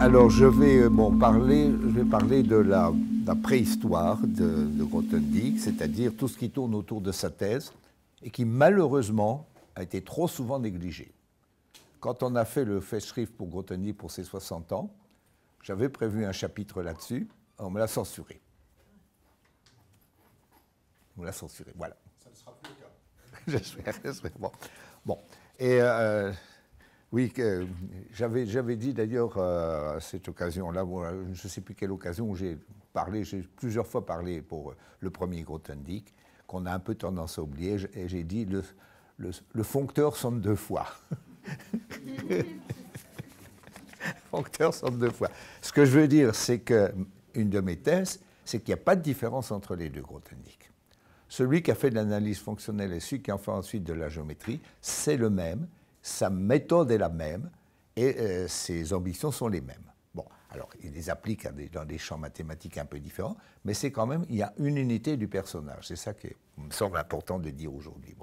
Alors je vais euh, parler, je vais parler de la, préhistoire de, de Grothendieck, c'est-à-dire tout ce qui tourne autour de sa thèse et qui malheureusement a été trop souvent négligé. Quand on a fait le festschrift pour Grothendieck pour ses 60 ans, j'avais prévu un chapitre là-dessus, on me l'a censuré. On me l'a censuré, voilà. Ça ne sera plus le cas. J'espère, bon. bon. Et euh, oui, euh, j'avais, dit d'ailleurs euh, à cette occasion-là, euh, je ne sais plus quelle occasion, j'ai parlé, j'ai plusieurs fois parlé pour le premier Grothendieck, qu'on a un peu tendance à oublier, et j'ai dit le, foncteur sonne deux fois. foncteur sonne deux fois. Ce que je veux dire, c'est que une de mes thèses, c'est qu'il n'y a pas de différence entre les deux Grothendieck. Celui qui a fait de l'analyse fonctionnelle et celui qui en fait ensuite de la géométrie, c'est le même, sa méthode est la même et euh, ses ambitions sont les mêmes. Bon, alors il les applique dans des champs mathématiques un peu différents, mais c'est quand même, il y a une unité du personnage. C'est ça qui me semble important de dire aujourd'hui.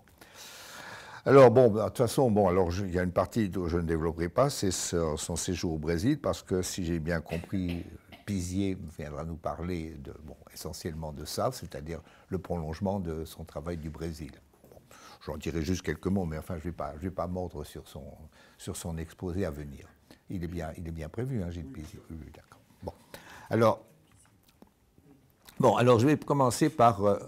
Alors bon, bah, de toute façon, bon, alors il y a une partie dont je ne développerai pas, c'est son séjour au Brésil, parce que si j'ai bien compris, Pizier viendra nous parler essentiellement de ça, c'est-à-dire le prolongement de son travail du Brésil. J'en dirai juste quelques mots, mais enfin, je ne vais, pas, mordre sur son, exposé à venir. Il est bien, prévu, hein, Gilles plaisir. d'accord. Bon. Alors, bon, alors, je vais commencer par. Euh,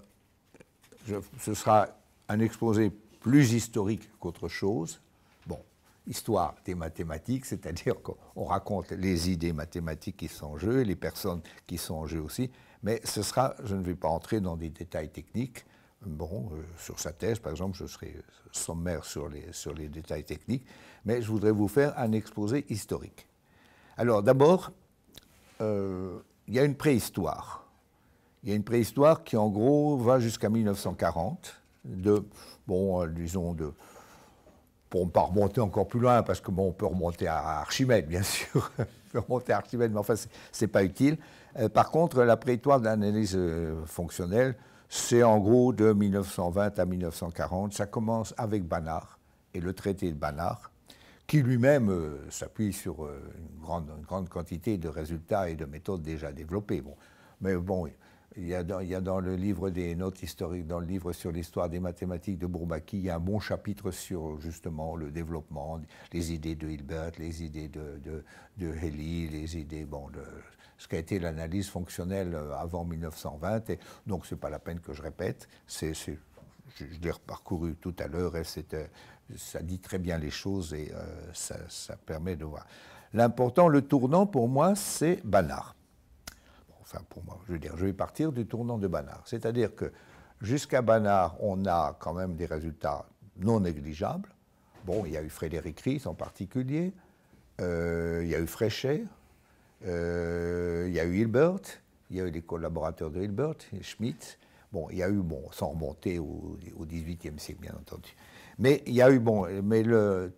ce sera un exposé plus historique qu'autre chose. Bon, histoire des mathématiques, c'est-à-dire qu'on raconte les idées mathématiques qui sont en jeu, les personnes qui sont en jeu aussi, mais ce sera, je ne vais pas entrer dans des détails techniques, Bon, euh, sur sa thèse, par exemple, je serai sommaire sur les, sur les détails techniques, mais je voudrais vous faire un exposé historique. Alors, d'abord, euh, il y a une préhistoire. Il y a une préhistoire qui, en gros, va jusqu'à 1940, de, bon, disons, de, pour ne pas remonter encore plus loin, parce que, bon, on peut remonter à Archimède, bien sûr, on peut remonter à Archimède, mais enfin, ce n'est pas utile. Euh, par contre, la préhistoire de l'analyse fonctionnelle, c'est en gros de 1920 à 1940. Ça commence avec Banach et le traité de Banach, qui lui-même euh, s'appuie sur euh, une, grande, grande, quantité de résultats et de méthodes déjà développées. Mais bon, il y, a dans, le livre des notes historiques, dans le livre sur l'histoire des mathématiques de Bourbaki, il y a un bon chapitre sur justement le développement, les idées de Hilbert, les idées de, de, les idées, bon, de, ce qu'a été l'analyse fonctionnelle euh, avant 1920. Et donc, ce n'est pas la peine que je répète. C'est je, l'ai parcouru tout à l'heure et euh, ça dit très bien les choses et euh, ça, ça permet de voir. L'important, le tournant pour moi, c'est Banach enfin pour moi, je veux dire, je vais partir du tournant de Banard. C'est-à-dire que jusqu'à Banard, on a quand même des résultats non négligeables. Bon, il y a eu Frédéric Ries en particulier, euh, il y a eu Fréchet, euh, il y a eu Hilbert, il y a eu les collaborateurs de Hilbert, Schmitt. Bon, il y a eu, bon, sans remonter au, XVIIIe siècle, bien entendu. Mais il y a eu, bon, mais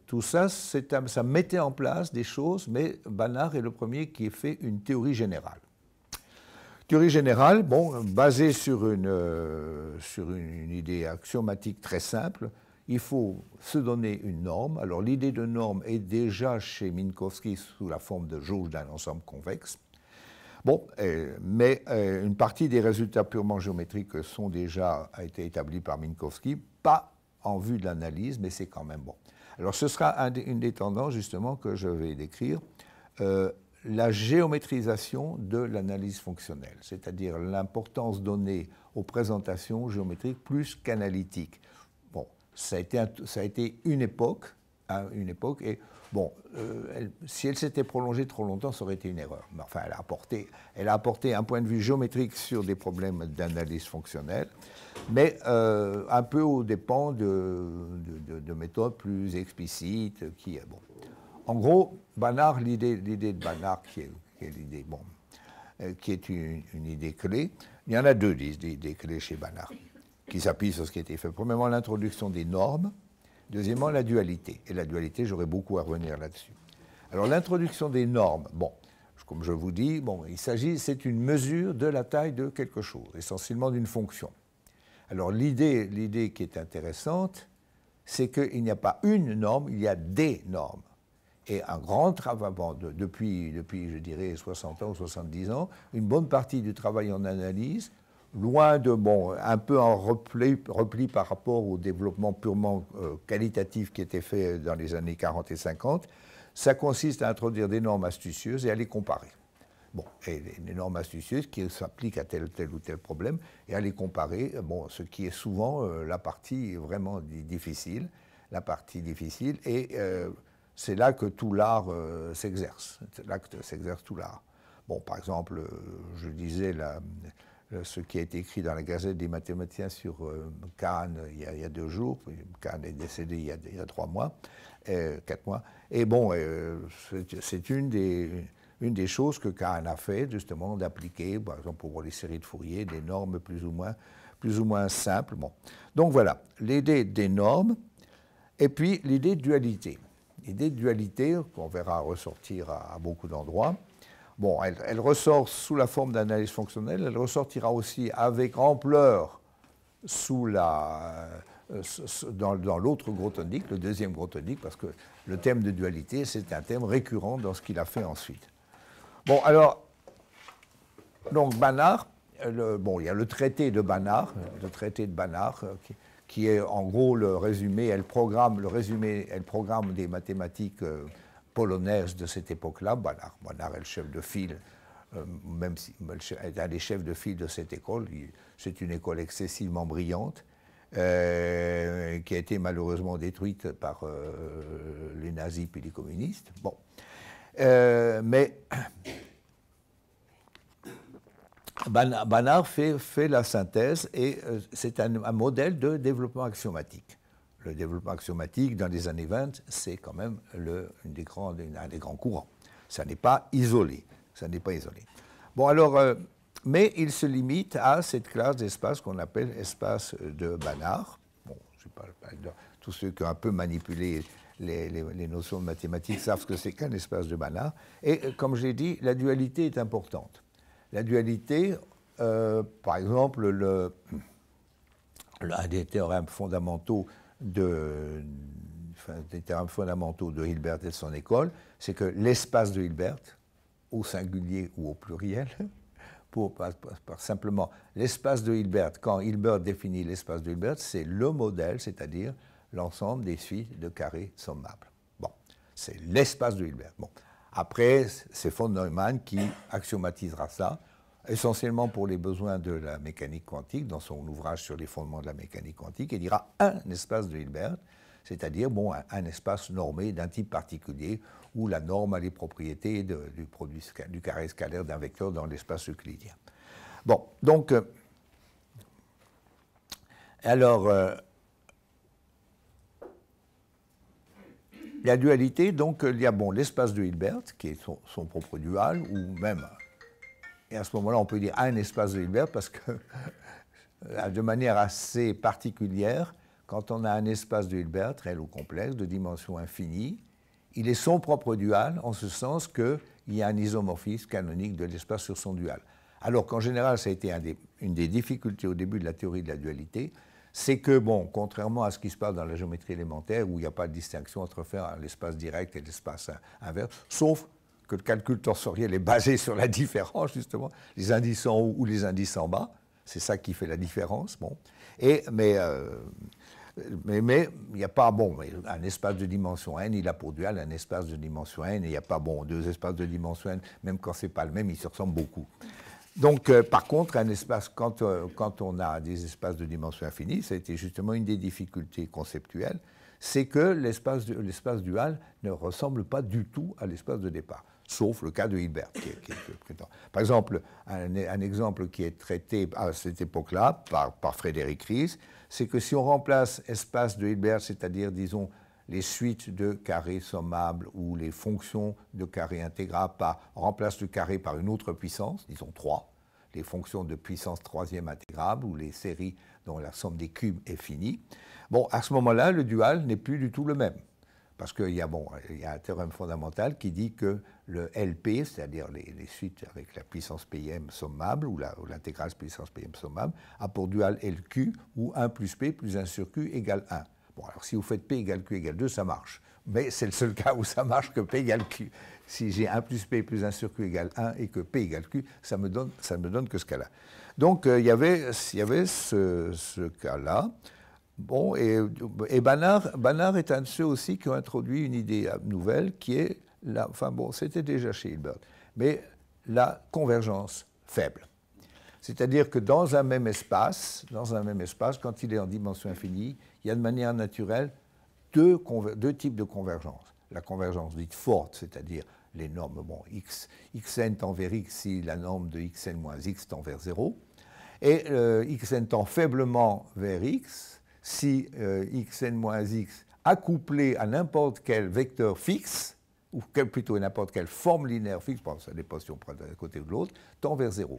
tout ça, ça mettait en place des choses, mais Banard est le premier qui ait fait une théorie générale. Théorie générale, bon, basée sur une, euh, sur une, idée axiomatique très simple, il faut se donner une norme. Alors l'idée de norme est déjà chez Minkowski sous la forme de jauge d'un ensemble convexe. Bon, euh, mais euh, une partie des résultats purement géométriques sont déjà été établis par Minkowski, pas en vue de l'analyse, mais c'est quand même bon. Alors ce sera une des tendances justement que je vais décrire la géométrisation de l'analyse fonctionnelle, c'est-à-dire l'importance donnée aux présentations géométriques plus qu'analytiques. Bon, ça a, été ça a été, une époque, hein, une époque, et bon, euh, si elle s'était prolongée trop longtemps, ça aurait été une erreur. Mais enfin, elle a apporté, elle a apporté un point de vue géométrique sur des problèmes d'analyse fonctionnelle, mais euh, un peu aux dépens de, méthodes plus explicites qui, bon, en gros, banard l'idée, de Banard, qui est, euh, une, idée clé, il y en a deux des idées clés chez Banard, qui s'appuient sur ce qui a été fait. Premièrement, l'introduction des normes. Deuxièmement, la dualité. Et la dualité, j'aurais beaucoup à revenir là-dessus. Alors, l'introduction des normes, bon, comme je vous dis, bon, il s'agit, c'est une mesure de la taille de quelque chose, essentiellement d'une fonction. Alors, l'idée qui est intéressante, c'est qu'il n'y a pas une norme, il y a des normes et un grand travail, depuis, depuis, je dirais, 60 ans, 70 ans, une bonne partie du travail en analyse, loin de, bon, un peu en repli, repli par rapport au développement purement euh, qualitatif qui était fait dans les années 40 et 50, ça consiste à introduire des normes astucieuses et à les comparer. Bon, et les normes astucieuses qui s'appliquent à tel, tel ou tel problème et à les comparer, bon, ce qui est souvent euh, la partie vraiment difficile, la partie difficile, et... Euh, c'est là que tout l'art euh, s'exerce. C'est là que s'exerce tout l'art. Bon, par exemple, euh, je disais ce qui a été écrit dans la Gazette des mathématiciens sur euh, Kahn il y, a, deux jours. Kahn est décédé il y a, trois mois, quatre mois. Et bon, c'est une des, choses que Kahn a fait, justement, d'appliquer, par exemple, pour les séries de Fourier, des normes plus ou moins, plus simples. Donc voilà, l'idée des normes et puis l'idée de dualité l'idée de dualité qu'on verra ressortir à, beaucoup d'endroits. Bon, elle, ressort sous la forme d'analyse fonctionnelle, elle ressortira aussi avec ampleur sous la, euh, dans, l'autre gros tonique, le deuxième gros tonique, parce que le thème de dualité, c'est un thème récurrent dans ce qu'il a fait ensuite. Bon, alors, donc Banard, euh, le, bon, il y a le traité de Banard, le traité de Banard... Euh, qui est en gros le résumé, elle programme, le résumé, elle programme des mathématiques euh, polonaises de cette époque-là. Bonnard, Bonnard est le chef de file, euh, même si est un des chefs de file de cette école. C'est une école excessivement brillante. Euh, qui a été malheureusement détruite par les nazis puis les communistes. Bon. mais Bannard fait, la synthèse et euh, c'est un, modèle de développement axiomatique. Le développement axiomatique dans les années 20, c'est quand même un des grands courants. Ça n'est pas isolé. Ça n'est pas isolé. Bon, alors, euh, mais il se limite à cette classe d'espace qu'on appelle espace de Bannard. Bon, tous ceux qui ont un peu manipulé les, notions de mathématiques savent ce que c'est qu'un espace de Bannard. Et euh, comme j'ai dit, la dualité est importante la dualité, euh, par exemple, le, l'un des théorèmes fondamentaux de, théorèmes fondamentaux de Hilbert et de son école, c'est que l'espace de Hilbert, au singulier ou au pluriel, pour, simplement l'espace de Hilbert, quand Hilbert définit l'espace de Hilbert, c'est le modèle, c'est-à-dire l'ensemble des suites de carrés sommables. Bon, c'est l'espace de Hilbert. Bon, après, c'est von Neumann qui axiomatisera ça, essentiellement pour les besoins de la mécanique quantique, dans son ouvrage sur les fondements de la mécanique quantique, et dira un espace de Hilbert, c'est-à-dire bon, un, espace normé d'un type particulier où la norme a les propriétés du, produit, du carré scalaire d'un vecteur dans l'espace euclidien. Bon, donc, euh, alors, euh, La dualité, donc, il y a bon, l'espace de Hilbert, qui est son, propre dual, ou même, et à ce moment-là, on peut dire un espace de Hilbert, parce que, de manière assez particulière, quand on a un espace de Hilbert, réel ou complexe, de dimension infinie, il est son propre dual, en ce sens qu'il y a un isomorphisme canonique de l'espace sur son dual. Alors qu'en général, ça a été une des difficultés au début de la théorie de la dualité, c'est que, bon, contrairement à ce qui se passe dans la géométrie élémentaire, où il n'y a pas de distinction entre faire l'espace direct et l'espace inverse, sauf que le calcul tensoriel est basé sur la différence, justement, les indices en haut ou les indices en bas, c'est ça qui fait la différence, bon. Et, mais, euh, mais, il n'y a pas, bon, un espace de dimension n, il a pour dual un espace de dimension n, et il n'y a pas, bon, deux espaces de dimension n, même quand ce n'est pas le même, ils se ressemblent beaucoup. Donc, euh, par contre, un espace, euh, quand, on a des espaces de dimension infinie, ça a été justement une des difficultés conceptuelles, c'est que l'espace dual ne ressemble pas du tout à l'espace de départ, sauf le cas de Hilbert. par exemple, un, exemple qui est traité à cette époque-là par, par Frédéric Ries, c'est que si on remplace espace de Hilbert, c'est-à-dire, disons, les suites de carrés sommables ou les fonctions de carrés intégrables par, remplacent le carré par une autre puissance, disons 3, les fonctions de puissance troisième intégrable ou les séries dont la somme des cubes est finie. Bon, à ce moment-là, le dual n'est plus du tout le même. Parce qu'il y, a, bon, il y a un théorème fondamental qui dit que le LP, c'est-à-dire les, les, suites avec la puissance PM sommable, ou l'intégrale puissance PM sommable, a pour dual LQ ou 1 plus P plus 1 sur Q égale 1. Bon, alors si vous faites P égale Q égale 2, ça marche. Mais c'est le seul cas où ça marche que P égale Q. Si j'ai 1 plus P plus 1 sur Q égale 1 et que P égale Q, ça me me donne que ce cas-là. Donc euh, il y avait, y avait ce, cas-là. Bon, et, et Banard, est un de ceux aussi qui ont introduit une idée nouvelle qui est, la, enfin bon, c'était déjà chez Hilbert, mais la convergence faible. C'est-à-dire que dans un même espace, dans un même espace, quand il est en dimension infinie, il y a de manière naturelle deux, types de convergence. La convergence dite forte, c'est-à-dire les normes, bon, x, xn tend vers x si la norme de xn x tend vers 0, et euh, xn tend faiblement vers x si euh, xn x accouplé à n'importe quel vecteur fixe, ou plutôt plutôt n'importe quelle forme linéaire fixe, ça dépend si on prend d'un côté ou de l'autre, tend vers 0.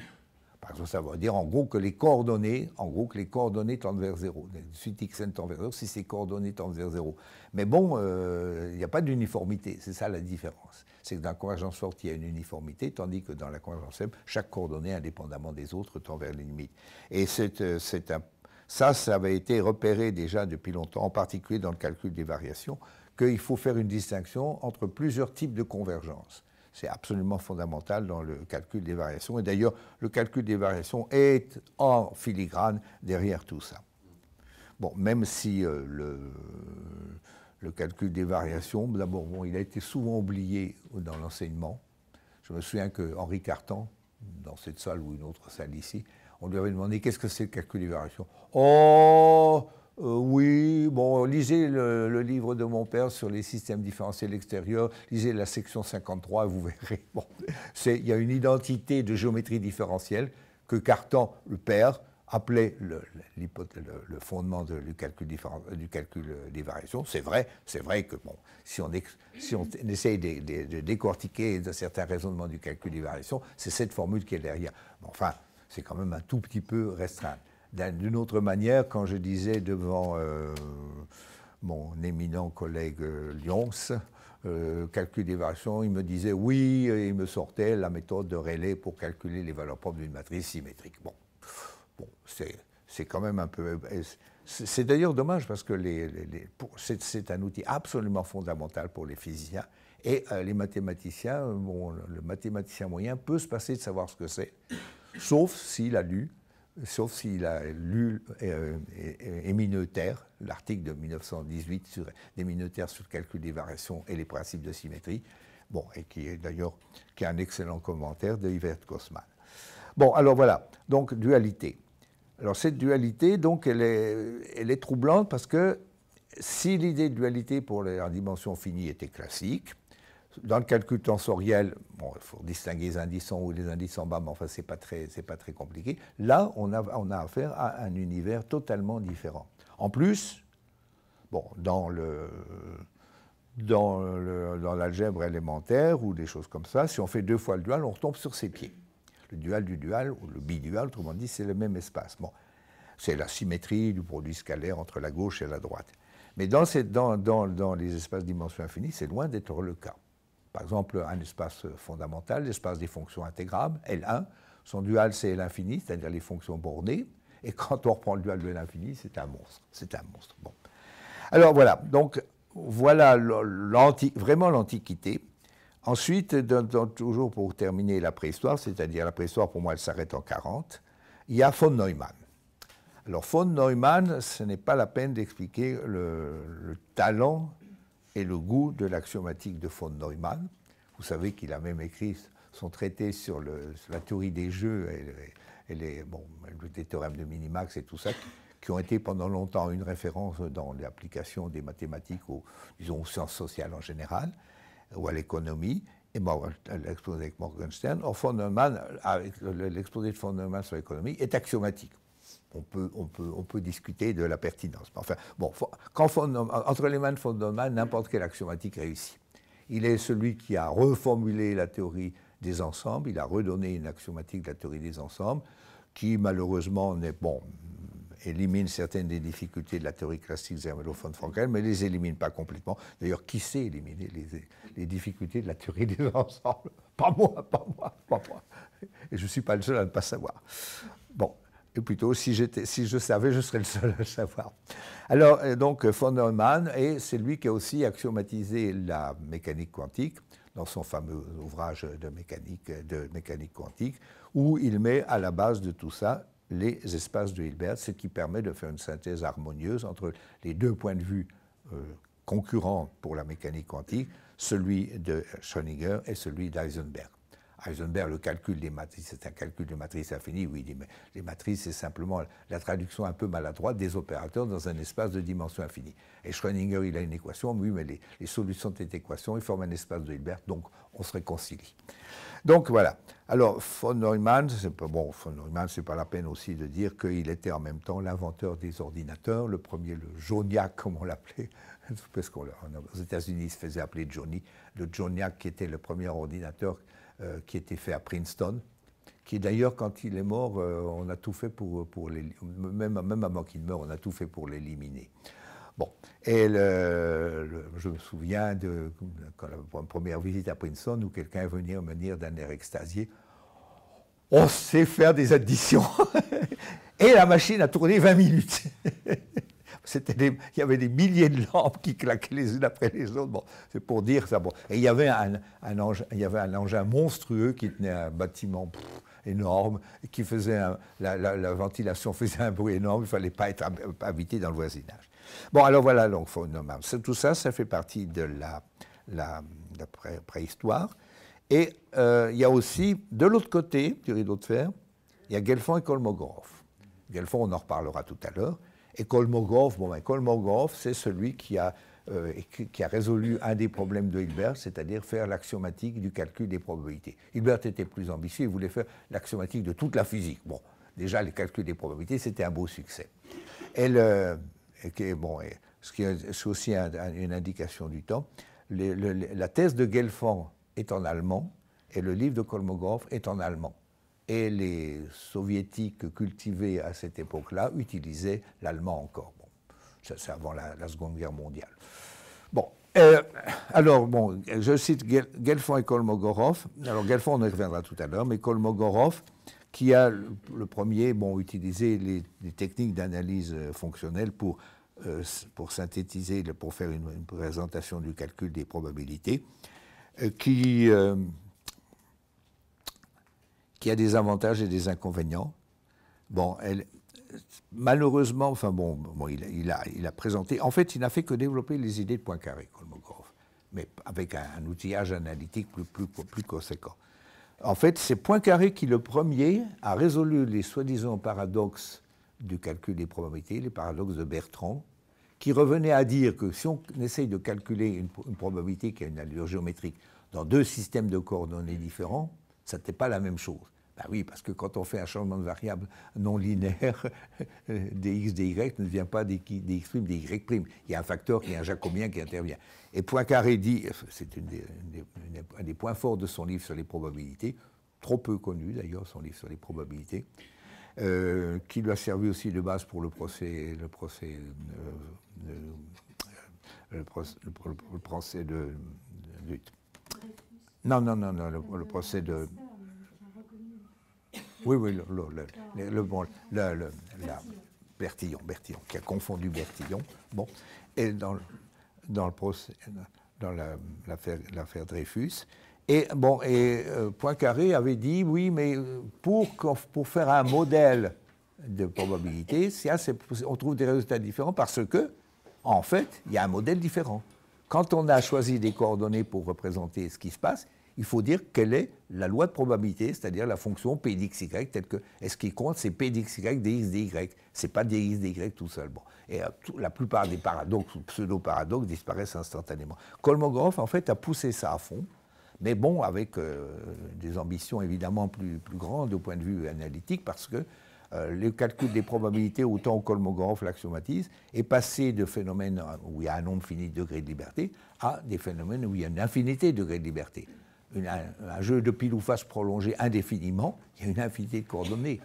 Parce que ça veut dire en gros que les coordonnées, en gros que les coordonnées tendent vers 0. Suite xn tend vers 0 si ces coordonnées tendent vers 0. Mais bon, euh, il n'y a pas d'uniformité, c'est ça la différence. C'est que dans la convergence forte, il y a une uniformité, tandis que dans la convergence faible, chaque coordonnée, indépendamment des autres, tend vers les limites. Et euh, ça, ça avait été repéré déjà depuis longtemps, en particulier dans le calcul des variations, qu'il faut faire une distinction entre plusieurs types de convergence. C'est absolument fondamental dans le calcul des variations. Et d'ailleurs, le calcul des variations est en filigrane derrière tout ça. Bon, même si euh, le, le, calcul des variations, d'abord, bon, il a été souvent oublié dans l'enseignement. Je me souviens que Henri Cartan, dans cette salle ou une autre salle ici, on lui avait demandé qu'est-ce que c'est le calcul des variations. Oh, euh, oui, bon, lisez le, livre de mon père sur les systèmes différentiels extérieurs, lisez la section 53, vous verrez. Bon, il y a une identité de géométrie différentielle que Cartan, le père, appelait le, fondement du, calcul euh, du, calcul euh, des variations. C'est vrai, c'est vrai que bon, si on, essaye de, de, de décortiquer certains raisonnements du calcul des variations, c'est cette formule qui est derrière. enfin, c'est quand même un tout petit peu restreint. D'une autre manière, quand je disais devant euh, mon éminent collègue euh, Lyons, euh, calcul des variations, il me disait oui, il me sortait la méthode de Rayleigh pour calculer les valeurs propres d'une matrice symétrique. Bon, c'est quand même un peu... C'est d'ailleurs dommage parce que c'est un outil absolument fondamental pour les physiciens et les mathématiciens. le mathématicien moyen peut se passer de savoir ce que c'est, sauf s'il a lu sauf s'il a lu euh, euh l'article de 1918 sur sur le calcul des variations et les principes de symétrie, et qui est d'ailleurs un excellent commentaire de Yvette Gossman. Bon, alors voilà, donc dualité. Alors cette dualité, donc, elle est troublante parce que si l'idée de dualité pour la dimension finie était classique, dans le calcul tensoriel, il faut distinguer les indices en haut et les indices en bas, mais enfin, ce n'est pas, très, pas très compliqué. Là, on a, on a affaire à un univers totalement différent. En plus, bon, dans le dans l'algèbre élémentaire ou des choses comme ça, si on fait deux fois le dual, on retombe sur ses pieds. Le dual du dual ou le bidual, autrement dit, c'est le même espace. Bon, c'est la symétrie du produit scalaire entre la gauche et la droite. Mais dans, ces, dans, dans les espaces dimension infinie, c'est loin d'être le cas. Par exemple, un espace fondamental, l'espace des fonctions intégrables, L1, son dual c'est l'infini, c'est-à-dire les fonctions bornées, et quand on reprend le dual de l'infini, c'est un monstre. C'est un monstre. Bon. Alors voilà, donc voilà vraiment l'Antiquité. Ensuite, toujours pour terminer la préhistoire, c'est-à-dire la préhistoire pour moi elle s'arrête en 40, il y a von Neumann. Alors von Neumann, ce n'est pas la peine d'expliquer le, talent et le goût de l'axiomatique de von Neumann. Vous savez qu'il a même écrit son traité sur, le, la théorie des jeux et, les, bon, théorèmes de minimax et tout ça, qui ont été pendant longtemps une référence dans l'application des mathématiques aux, disons, sciences sociales en général, ou à l'économie, et l'exposé avec Morgenstern. Or, l'exposé de von Neumann sur l'économie est axiomatique on peut, discuter de la pertinence. Enfin, bon, entre les mains de Fondoman, n'importe quelle axiomatique réussit. Il est celui qui a reformulé la théorie des ensembles, il a redonné une axiomatique de la théorie des ensembles, qui malheureusement bon, élimine certaines des difficultés de la théorie classique von frankel mais ne les élimine pas complètement. D'ailleurs, qui sait éliminer les, les, difficultés de la théorie des ensembles Pas moi, pas moi, pas moi. Et je ne suis pas le seul à ne pas savoir. Bon, et plutôt, si, je savais, je serais le seul à le savoir. Alors, euh, donc, euh, von Neumann, et c'est lui qui a aussi axiomatisé la mécanique quantique dans son fameux ouvrage de mécanique, de mécanique quantique, où il met à la base de tout ça les espaces de Hilbert, ce qui permet de faire une synthèse harmonieuse entre les deux points de vue euh, concurrents pour la mécanique quantique, celui de Schrödinger et celui d'Eisenberg. Heisenberg, le calcul des matrices, c'est un calcul de matrices infinies. Oui, mais les matrices, c'est simplement la traduction un peu maladroite des opérateurs dans un espace de dimension infinie. Et Schrödinger, il a une équation, oui, mais les, solutions de cette équation, ils forment un espace de Hilbert, donc on se réconcilie. Donc voilà. Alors, von Neumann, c'est pas, bon, von Neumann, c'est pas la peine aussi de dire qu'il était en même temps l'inventeur des ordinateurs, le premier, le Joniac, comme on l'appelait, parce qu'aux États-Unis, il se faisait appeler Johnny, le Joniac qui était le premier ordinateur euh, qui était fait à Princeton, qui d'ailleurs, quand il est mort, euh, on a tout fait pour, pour même, même avant qu'il meure, on a tout fait pour l'éliminer. Bon, et je me souviens de, ma première visite à Princeton où quelqu'un est venu me dire d'un air extasié On sait faire des additions Et la machine a tourné 20 minutes il y avait des milliers de lampes qui claquaient les unes après les autres. Bon, c'est pour dire ça. Bon. Et il y, avait un, un engin, il y avait un engin monstrueux qui tenait un bâtiment énorme, qui faisait la, ventilation faisait un bruit énorme. Il ne fallait pas être habité dans le voisinage. Bon, alors voilà, donc c'est Tout ça, ça fait partie de la, la préhistoire. Et euh, il y a aussi, de l'autre côté du rideau de fer, il y a Gelfand et Kolmogorov. Gelfand, on en reparlera tout à l'heure. Et Kolmogorov, bon, ben, c'est celui qui a, euh, qui a résolu un des problèmes de Hilbert, c'est-à-dire faire l'axiomatique du calcul des probabilités. Hilbert était plus ambitieux, il voulait faire l'axiomatique de toute la physique. Bon, déjà, le calcul des probabilités, c'était un beau succès. Et, bon, ce qui est aussi une indication du temps, la thèse de Gelfand est en allemand et le livre de Kolmogorov est en allemand et les soviétiques cultivés à cette époque-là utilisaient l'allemand encore. Bon, ça c'est avant la, Seconde Guerre mondiale. Bon, euh, alors bon, je cite Gelfond et Kolmogorov. Alors Gelfond, on y reviendra tout à l'heure, mais Kolmogorov, qui a le, premier bon, utilisé les, techniques d'analyse fonctionnelle pour, euh, pour synthétiser, pour faire une, présentation du calcul des probabilités, euh, qui qui a des avantages et des inconvénients. Bon, malheureusement, enfin bon, il, a, présenté, en fait, il n'a fait que développer les idées de Poincaré, Kolmogorov, mais avec un, outillage analytique plus, plus, plus, conséquent. En fait, c'est Poincaré qui, le premier, a résolu les soi-disant paradoxes du calcul des probabilités, les paradoxes de Bertrand, qui revenaient à dire que si on essaye de calculer une probabilité qui a une allure géométrique dans deux systèmes de coordonnées différents, ça n'était pas la même chose. Ben oui, parce que quand on fait un changement de variable non linéaire, dx, dy ne devient pas dx', dy'. Il y a un facteur qui est un jacobien qui intervient. Et Poincaré dit, c'est un des points forts de son livre sur les probabilités, trop peu connu d'ailleurs, son livre sur les probabilités, euh, qui lui a servi aussi de base pour le procès, le procès, euh, de, lutte. de, non, non, non, non, le, procès de. Oui, oui, le, le, le bon, Bertillon, Bertillon, qui a confondu Bertillon. Bon, et dans, le dans l'affaire Dreyfus. Et bon, et euh, Poincaré avait dit oui, mais euh, pour, pour faire un modèle de probabilité, on trouve des résultats différents parce que, en fait, il y a un modèle différent. Quand on a choisi des coordonnées pour représenter ce qui se passe, il faut dire quelle est la loi de probabilité, c'est-à-dire la fonction p Y, telle que, est ce qui compte, c'est p Y, dx, dy. C'est pas dx, dy tout seul. Et euh, la plupart des paradoxes ou pseudo-paradoxes disparaissent instantanément. Kolmogorov, en fait, a poussé ça à fond, mais bon, avec euh, des ambitions évidemment plus, grandes au point de vue analytique, parce que euh, le calcul des probabilités, autant Kolmogorov l'axiomatise, est passé de phénomènes où il y a un nombre fini de degrés de liberté à des phénomènes où il y a une infinité de degrés de liberté un, jeu de pile ou face prolongé indéfiniment, il y a une infinité de coordonnées.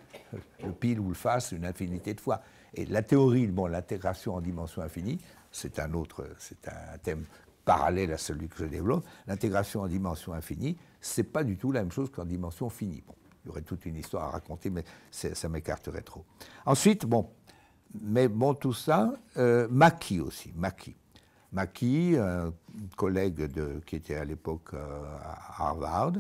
Le pile ou le face, une infinité de fois. Et la théorie, bon, l'intégration en dimension infinie, c'est un autre, c'est un thème parallèle à celui que je développe. L'intégration en dimension infinie, c'est pas du tout la même chose qu'en dimension finie. Bon, il y aurait toute une histoire à raconter, mais ça m'écarterait trop. Ensuite, bon, mais bon, tout ça, euh, aussi, maki Maquis, collègue de, qui était à l'époque euh, à Harvard,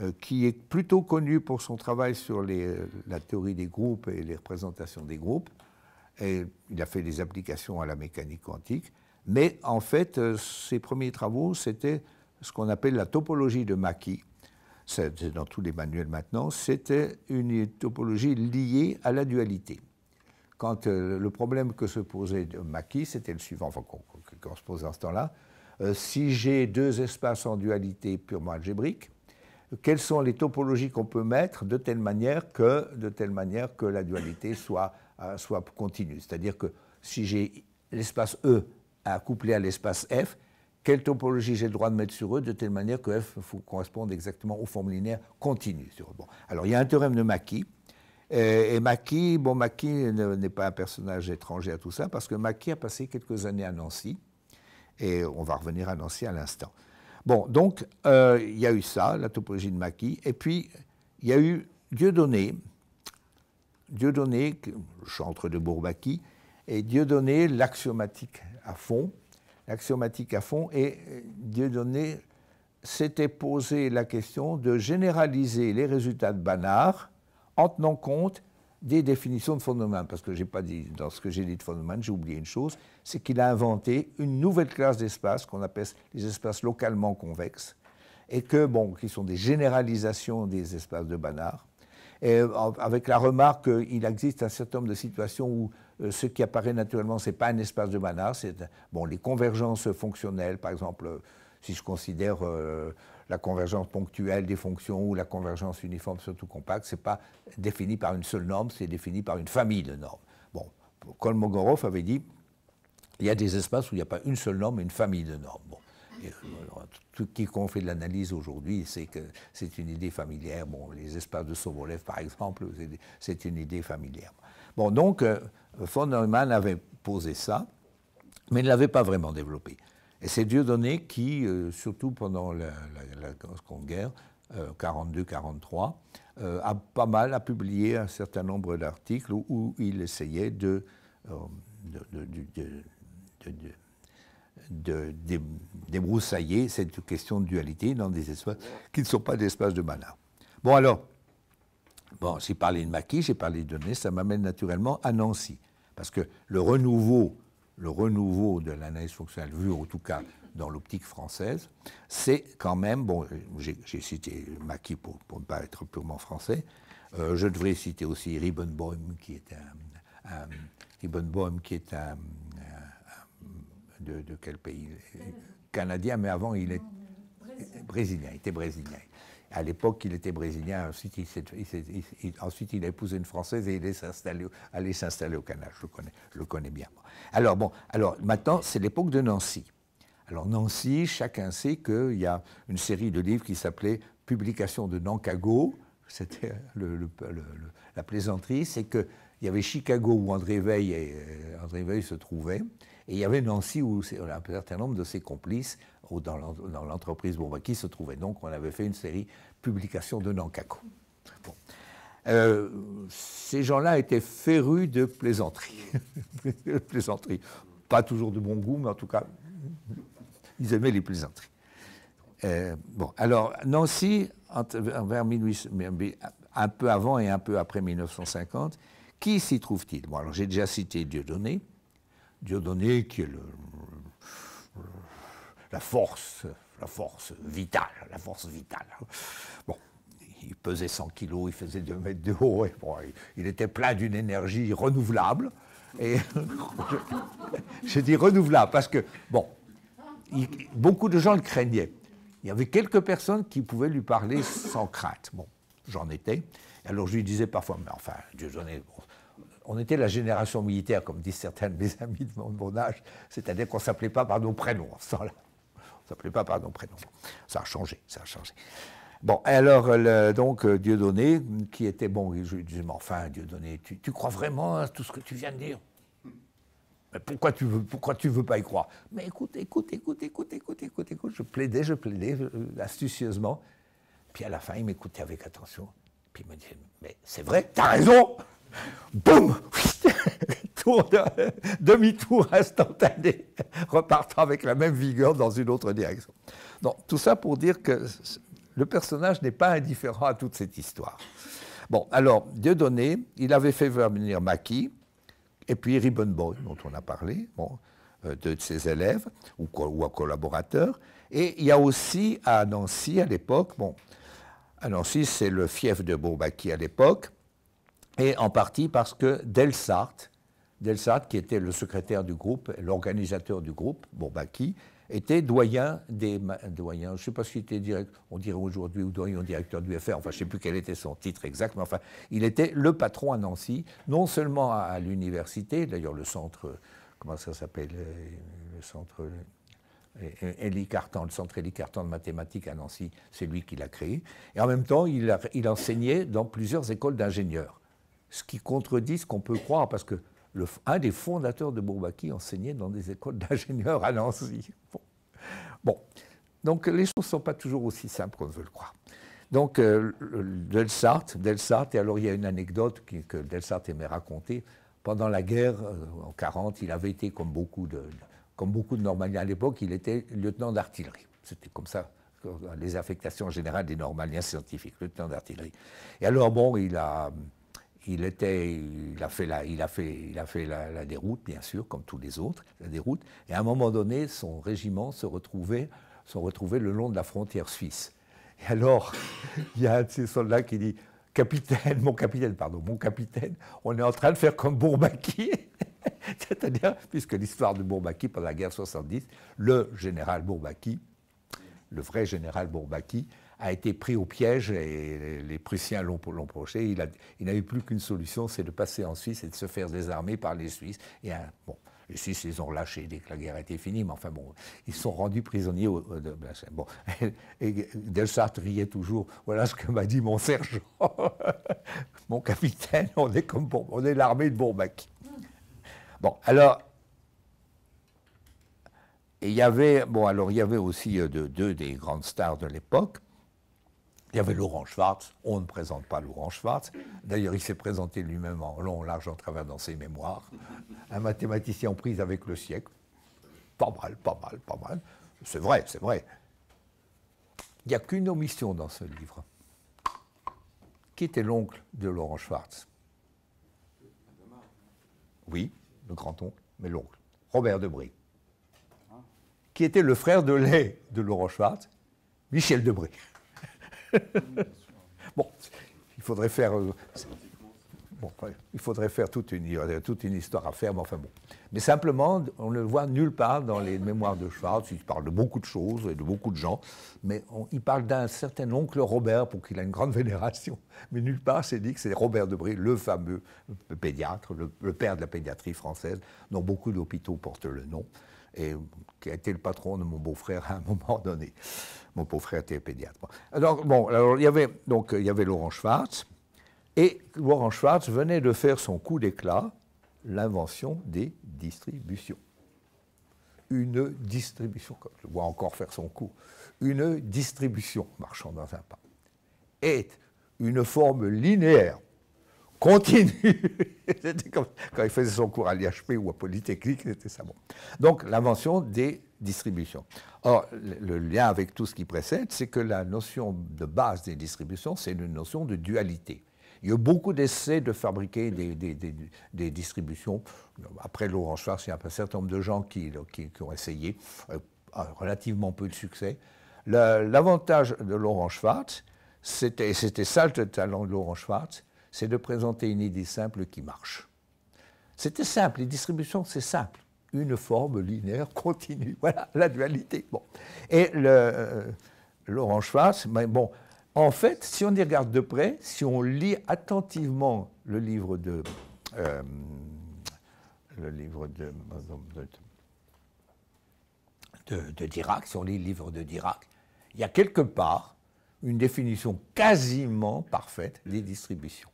euh, qui est plutôt connu pour son travail sur les, euh, la théorie des groupes et les représentations des groupes. Et il a fait des applications à la mécanique quantique. Mais en fait, ses premiers travaux, c'était ce qu'on appelle la topologie de Mackey C'est dans tous les manuels maintenant. C'était une topologie liée à la dualité. Quand le problème que se posait Mackey c'était le suivant, enfin, qu'on se pose à ce temps-là, euh, si j'ai deux espaces en dualité purement algébrique, quelles sont les topologies qu'on peut mettre de telle manière que, de telle manière que la dualité soit, euh, continue. C'est-à-dire que si j'ai l'espace E à couplé à l'espace F, quelle topologie j'ai le droit de mettre sur E de telle manière que F corresponde exactement aux formes linéaires continues. bon. Alors il y a un théorème de Mackey euh, Et, Mackey, bon, Maquis n'est pas un personnage étranger à tout ça, parce que Mackey a passé quelques années à Nancy. Et on va revenir à Nancy à l'instant. Bon, donc, euh, il y a eu ça, la topologie de Maquis. Et puis, il y a eu Dieudonné. Dieudonné, chantre de Bourbaki, et Dieudonné, l'axiomatique à fond. L'axiomatique à fond. Et Dieudonné s'était posé la question de généraliser les résultats de Banard en tenant compte des définitions de fondement, parce que j'ai pas dit, dans ce que j'ai dit de fondement, j'ai oublié une chose, c'est qu'il a inventé une nouvelle classe d'espaces qu'on appelle les espaces localement convexes, et que, bon, qui sont des généralisations des espaces de Banach, et euh, avec la remarque qu'il existe un certain nombre de situations où euh, ce qui apparaît naturellement, ce n'est pas un espace de Banach, c'est, bon, les convergences fonctionnelles, par exemple, euh, si je considère la convergence ponctuelle des fonctions ou la convergence uniforme surtout compacte, ce n'est pas défini par une seule norme, c'est défini par une famille de normes. Bon, Kolmogorov avait dit, il y a des espaces où il n'y a pas une seule norme, mais une famille de normes. Euh, tout quiconque fait de l'analyse aujourd'hui c'est que c'est une idée familière. Bon, les espaces de Sobolev, par exemple, c'est une idée familière. Bon, donc, euh, von Neumann avait posé ça, mais ne l'avait pas vraiment développé. Et c'est Dieudonné qui, euh, surtout pendant la, Guerre, 42-43, euh, euh, a pas mal à publié un certain nombre d'articles où, il essayait de, débroussailler cette question de dualité dans des espaces qui ne sont pas des espaces de mana. Bon alors, bon, j'ai parlé de Maquis, j'ai parlé de Dieudonné, ça m'amène naturellement à Nancy. Parce que le renouveau le renouveau de l'analyse fonctionnelle vu en tout cas dans l'optique française, c'est quand même, bon, j'ai cité Maki pour, ne pas être purement français, euh, je devrais citer aussi Ribbon-Bohm, qui est un, un bohm qui est un, de, quel pays Canadien, mais avant il est brésilien, il était brésilien. À l'époque, il était brésilien, ensuite il, ensuite il, a épousé une Française et il est allé s'installer au Canada. Je le connais, le connais bien. Alors, bon, alors maintenant, c'est l'époque de Nancy. Alors, Nancy, chacun sait qu'il y a une série de livres qui s'appelait Publication de Nankago. C'était le, la plaisanterie, c'est qu'il y avait Chicago où André Veil, et, euh, André Veil se trouvait. Et il y avait Nancy où un certain nombre de ses complices dans l'entreprise bon bah, qui se trouvaient. Donc on avait fait une série publication de Nankaku. Bon. Euh, ces gens-là étaient férus de plaisanterie. plaisanterie. Pas toujours de bon goût, mais en tout cas, ils aimaient les plaisanteries. Euh, bon, alors Nancy, un peu avant et un peu après 1950, qui s'y trouve-t-il Bon, alors j'ai déjà cité Dieudonné. Dieudonné, qui est la force, la force vitale, la force vitale. Bon, il pesait 100 kilos, il faisait 2 mètres de haut, et il, était plein d'une énergie renouvelable. Et j'ai dit renouvelable parce que, bon, beaucoup de gens le craignaient. Il y avait quelques personnes qui pouvaient lui parler sans crainte. Bon, j'en étais. Alors je lui disais parfois, mais enfin, Dieu donné, on était la génération militaire, comme disent certains de mes amis de mon âge, c'est-à-dire qu'on ne s'appelait pas par nos prénoms. temps-là. On ne s'appelait pas par nos prénoms. Ça a changé, ça a changé. Bon, alors, le, donc, euh, Dieudonné, qui était bon, je lui mais enfin, Dieudonné, tu, tu crois vraiment à tout ce que tu viens de dire mais pourquoi tu veux, pourquoi tu veux pas y croire Mais écoute, écoute, écoute, écoute, écoute, écoute, écoute. Je plaidais, je plaidais euh, astucieusement. Puis à la fin, il m'écoutait avec attention. Puis il me dit, mais c'est vrai, t'as raison boum demi-tour instantané, repartant avec la même vigueur dans une autre direction. Donc, tout ça pour dire que le personnage n'est pas indifférent à toute cette histoire. Bon, alors, Dieudonné, il avait fait venir Maki, et puis Ribbonboy dont on a parlé, bon, euh, de, ses élèves ou, ou un collaborateur. Et il y a aussi à Nancy, à l'époque, bon, à Nancy, c'est le fief de Bourbaki à l'époque, et en partie parce que Delsart, Delsart qui était le secrétaire du groupe, l'organisateur du groupe, Bourbaki, était doyen des. Doyen, je ne sais pas s'il était direct, on dirait aujourd'hui, ou doyen directeur du FR, enfin je ne sais plus quel était son titre exact, mais enfin, il était le patron à Nancy, non seulement à, l'université, d'ailleurs le centre, comment ça s'appelle euh, Le centre. Euh, euh, Élie Cartan, le centre Élie Cartan de mathématiques à Nancy, c'est lui qui l'a créé. Et en même temps, il enseignait dans plusieurs écoles d'ingénieurs ce qui contredit ce qu'on peut croire, parce que un des fondateurs de Bourbaki enseignait dans des écoles d'ingénieurs à Nancy. Bon. donc les choses ne sont pas toujours aussi simples qu'on veut le croire. Donc euh, Delsart, et alors il y a une anecdote que, Delsart aimait raconter. Pendant la guerre, euh, en 40, il avait été, comme beaucoup de, comme beaucoup de Normaliens à l'époque, il était lieutenant d'artillerie. C'était comme ça les affectations générales des Normaliens scientifiques, lieutenant d'artillerie. Et alors, bon, il a, il, était, il a fait, la, il a fait, la, déroute, bien sûr, comme tous les autres, la déroute. Et à un moment donné, son régiment se retrouvait, se retrouvait le long de la frontière suisse. Et alors, il y a un de ces soldats qui dit Capitaine, mon capitaine, pardon, mon capitaine, on est en train de faire comme Bourbaki. C'est-à-dire, puisque l'histoire de Bourbaki pendant la guerre 70, le général Bourbaki, le vrai général Bourbaki, a été pris au piège et les Prussiens l'ont projeté. Il n'avait plus qu'une solution, c'est de passer en Suisse et de se faire désarmer par les Suisses. Et bon, les Suisses les ont lâchés dès que la guerre était finie, mais enfin bon, ils sont rendus prisonniers ben, et Delsart riait toujours. Voilà ce que m'a dit mon sergent, mon capitaine. On est comme l'armée de Bourbac. Bon, alors. il y avait, bon, alors il y avait aussi euh, deux des grandes stars de l'époque. Il y avait Laurent Schwartz, on ne présente pas Laurent Schwartz. D'ailleurs, il s'est présenté lui-même en long, large, en travers dans ses mémoires. Un mathématicien pris prise avec le siècle. Pas mal, pas mal, pas mal. C'est vrai, c'est vrai. Il n'y a qu'une omission dans ce livre. Qui était l'oncle de Laurent Schwartz Oui, le grand-oncle, mais l'oncle. Robert Debré. Qui était le frère de lait de Laurent Schwartz Michel Debré bon, il faudrait faire. Euh, il faudrait faire toute une, euh, toute une histoire à faire, mais enfin bon. Mais simplement, on ne le voit nulle part dans les mémoires de Schwartz. Il parle de beaucoup de choses et de beaucoup de gens, mais il parle d'un certain oncle Robert pour qu'il a une grande vénération. Mais nulle part, c'est dit que c'est Robert Debré, le fameux pédiatre, le, le, père de la pédiatrie française, dont beaucoup d'hôpitaux portent le nom et qui a été le patron de mon beau-frère à un moment donné. Mon beau-frère était pédiatre. Alors, bon, alors, il y avait, donc, il y avait Laurent Schwartz, et Laurent Schwartz venait de faire son coup d'éclat, l'invention des distributions. Une distribution, comme je vois encore faire son coup, une distribution, marchant dans un pas, est une forme linéaire continue. comme, quand il faisait son cours à l'IHP ou à Polytechnique, c'était ça. Bon. Donc l'invention des distributions. Or, le lien avec tout ce qui précède, c'est que la notion de base des distributions, c'est une notion de dualité. Il y a beaucoup d'essais de fabriquer des, distributions. Après Laurent Schwartz, il y a un certain nombre de gens qui, ont essayé, euh, ah, relativement peu de succès. L'avantage de Laurent Schwartz, c'était ça le talent de Laurent Schwartz, c'est de présenter une idée simple qui marche. C'était simple, les distributions, c'est simple. Une forme linéaire continue. Voilà la dualité. Bon. Et le, face, euh, Laurent mais bon, en fait, si on y regarde de près, si on lit attentivement le livre de. Euh, le livre de, Dirac, si on lit le livre de Dirac, il y a quelque part une définition quasiment parfaite des distributions.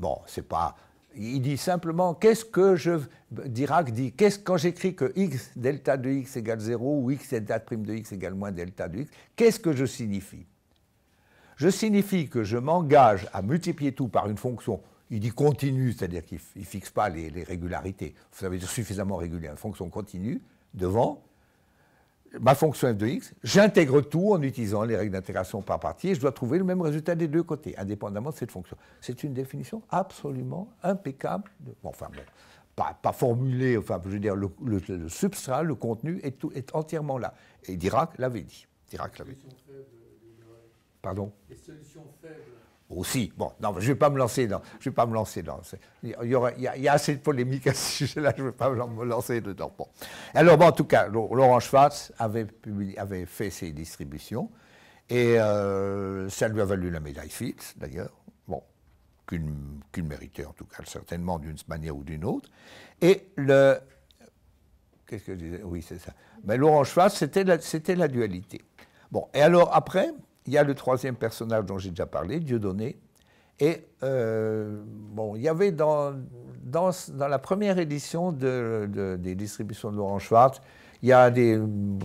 Bon, c'est pas. Il dit simplement qu'est-ce que je. Dirac dit qu'est-ce quand j'écris que x delta de x égale 0 ou x delta prime de x égale moins delta de x, qu'est-ce que je signifie Je signifie que je m'engage à multiplier tout par une fonction. Il dit continue, c'est-à-dire qu'il ne fixe pas les, régularités. Vous savez, suffisamment régulier, une fonction continue devant ma fonction f de x, j'intègre tout en utilisant les règles d'intégration par partie et je dois trouver le même résultat des deux côtés, indépendamment de cette fonction. C'est une définition absolument impeccable, enfin bon, pas, formulée, enfin je veux dire, le, substrat, le contenu est, est entièrement là. Et Dirac l'avait dit. Dirac l'avait dit. Pardon Les solutions faibles aussi. Bon, non, je ne vais pas me lancer dans. Je vais pas me lancer dans. Il y, aura, il, y a, assez de polémiques à ce sujet-là, je ne vais pas me lancer dedans. Bon. Alors, bon, en tout cas, Laurent Schwartz avait, avait fait ses distributions et euh, ça lui a valu la médaille Fitz, d'ailleurs. Bon, qu'il méritait en tout cas, certainement d'une manière ou d'une autre. Et le. Qu'est-ce que je disais Oui, c'est ça. Mais ben, Laurent Schwartz, c'était c'était la dualité. Bon, et alors après, il y a le troisième personnage dont j'ai déjà parlé, Dieudonné. Et euh, bon, il y avait dans, dans, la première édition des distributions de Laurent Schwartz, il y a des,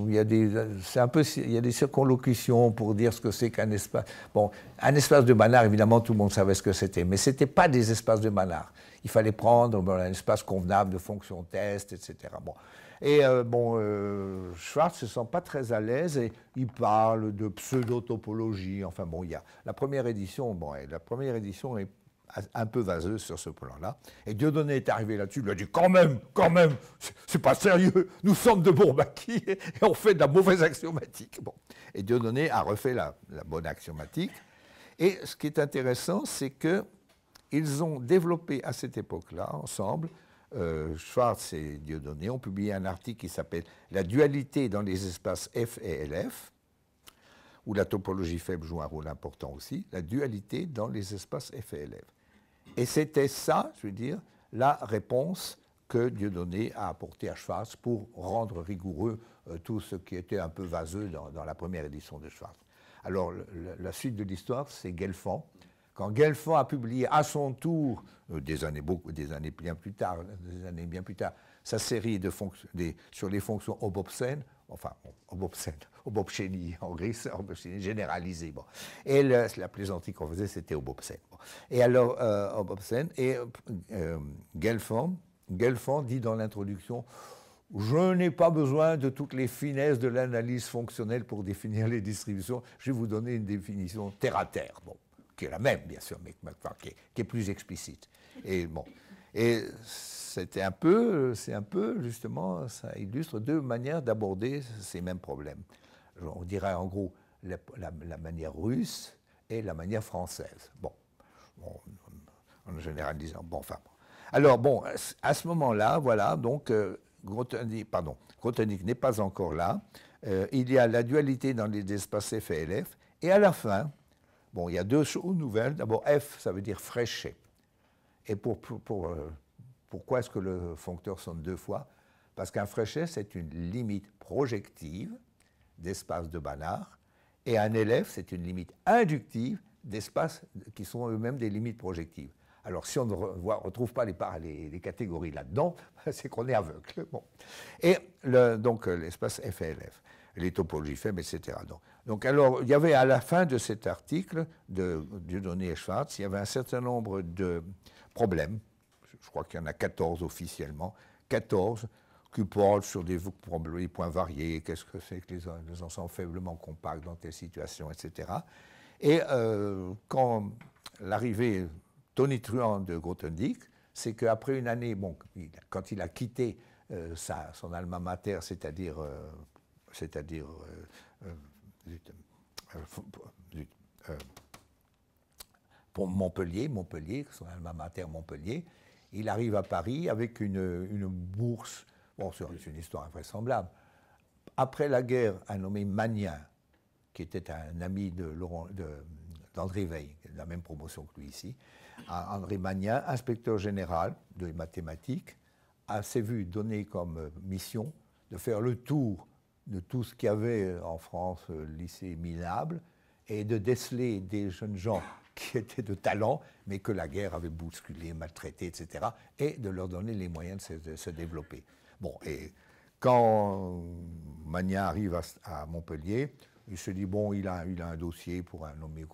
il y a des, un peu, il y a des circonlocutions pour dire ce que c'est qu'un espace. Bon, un espace de manard, évidemment, tout le monde savait ce que c'était, mais ce n'était pas des espaces de manard. Il fallait prendre un espace convenable de fonction test, etc. Bon. Et euh, bon, Schwartz euh, Schwartz se sent pas très à l'aise et il parle de pseudo-topologie. Enfin bon, il y a la première édition, bon, la première édition est un peu vaseuse sur ce plan-là. Et Dieudonné est arrivé là-dessus, il lui a dit quand même, quand même, c'est pas sérieux, nous sommes de bons et on fait de la mauvaise axiomatique. Bon. Et Dieudonné a refait la, la bonne axiomatique. Et ce qui est intéressant, c'est que ils ont développé à cette époque-là, ensemble, euh, Schwarz Schwartz et Dieudonné ont publié un article qui s'appelle La dualité dans les espaces F et LF, où la topologie faible joue un rôle important aussi, la dualité dans les espaces F et LF. Et c'était ça, je veux dire, la réponse que Dieudonné a apportée à Schwartz pour rendre rigoureux euh, tout ce qui était un peu vaseux dans, la première édition de Schwartz. Alors, la suite de l'histoire, c'est Gelfand, quand Gelfand a publié à son tour, euh, des, années, beaucoup, des années bien plus tard, des années bien plus tard, sa série sur les fonctions obobscènes, enfin, obobscènes, obobchénie en gris, obobchénie généralisée. Bon. Et la plaisanterie qu'on faisait, c'était obobscène. Et alors, euh, et euh, Gelfand, Gelfand dit dans l'introduction, je n'ai pas besoin de toutes les finesses de l'analyse fonctionnelle pour définir les distributions. Je vais vous donner une définition terre à terre. Bon qui est la même, bien sûr, mais qui, est, plus explicite. Et bon, et c'était un peu, c'est un peu justement, ça illustre deux manières d'aborder ces mêmes problèmes. On dirait en gros la, manière russe et la manière française. Bon, en en disant Bon, enfin. Alors bon, à ce moment-là, voilà, donc euh, Grotonique pardon n'est pas encore là. Euh, il y a la dualité dans les espaces FLF. Et à la fin, Bon, il y a deux choses nouvelles. D'abord, F, ça veut dire fraîcher. Et pour, euh, pourquoi est-ce que le foncteur sonne deux fois Parce qu'un fraîcher, c'est une limite projective d'espace de Banard, et un élève, c'est une limite inductive d'espace qui sont eux-mêmes des limites projectives. Alors, si on ne retrouve pas les, catégories là-dedans, c'est qu'on est aveugle. Bon. Et donc, euh, l'espace FLF, les topologies faibles, etc. Donc, donc, alors, il y avait à la fin de cet article de Dieudonné Schwartz, il y avait un certain nombre de problèmes. Je crois qu'il y en a 14 officiellement. 14 qui portent sur des points variés. Qu'est-ce que c'est que les, les, ensembles faiblement compacts dans telle situations, etc. Et euh, quand l'arrivée Tony tonitruante de Grothendieck, c'est qu'après une année, bon, quand il a quitté euh, son alma mater, c'est-à-dire, euh, c'est-à-dire euh, euh, pour Montpellier, Montpellier, son alma mater Montpellier. Il arrive à Paris avec une, bourse. Bon, c'est une histoire invraisemblable. Après la guerre, un nommé Magnin, qui était un ami de Laurent, d'André Veil, de la même promotion que lui ici, André Magnin, inspecteur général de mathématiques, a ses vu donner comme mission de faire le tour de tout ce qu'il y avait euh, en France, euh, lycée minable, et de déceler des jeunes gens qui étaient de talent, mais que la guerre avait bousculé, maltraité, etc., et de leur donner les moyens de se, développer. Bon, et quand Magna arrive à, Montpellier, il se dit, bon, il a, il a un dossier pour un nommé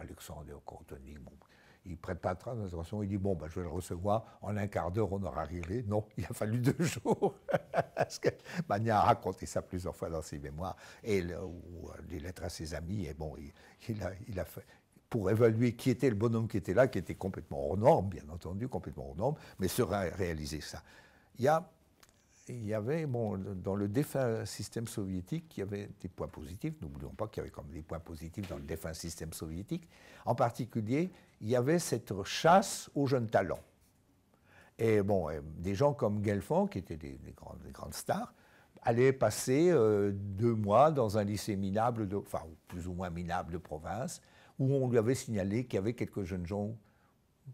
Alexandre Courtoni, il prête pas très attention, il dit Bon, ben, je vais le recevoir, en un quart d'heure, on aura arrivé. Non, il a fallu deux jours. Parce Magna a raconté ça plusieurs fois dans ses mémoires, et les euh, lettres à ses amis, et bon, il, a, fait, pour évaluer qui était le bonhomme qui était là, qui était complètement hors norme, bien entendu, complètement hors norme, mais sera réalisé ça. Il a il y avait, bon, dans le défunt système soviétique, il y avait des points positifs. N'oublions pas qu'il y avait quand même des points positifs dans le défunt système soviétique. En particulier, il y avait cette chasse aux jeunes talents. Et bon, des gens comme Gelfand, qui étaient des, grandes, stars, allaient passer euh, deux mois dans un lycée minable, de, enfin, plus ou moins minable de province, où on lui avait signalé qu'il y avait quelques jeunes gens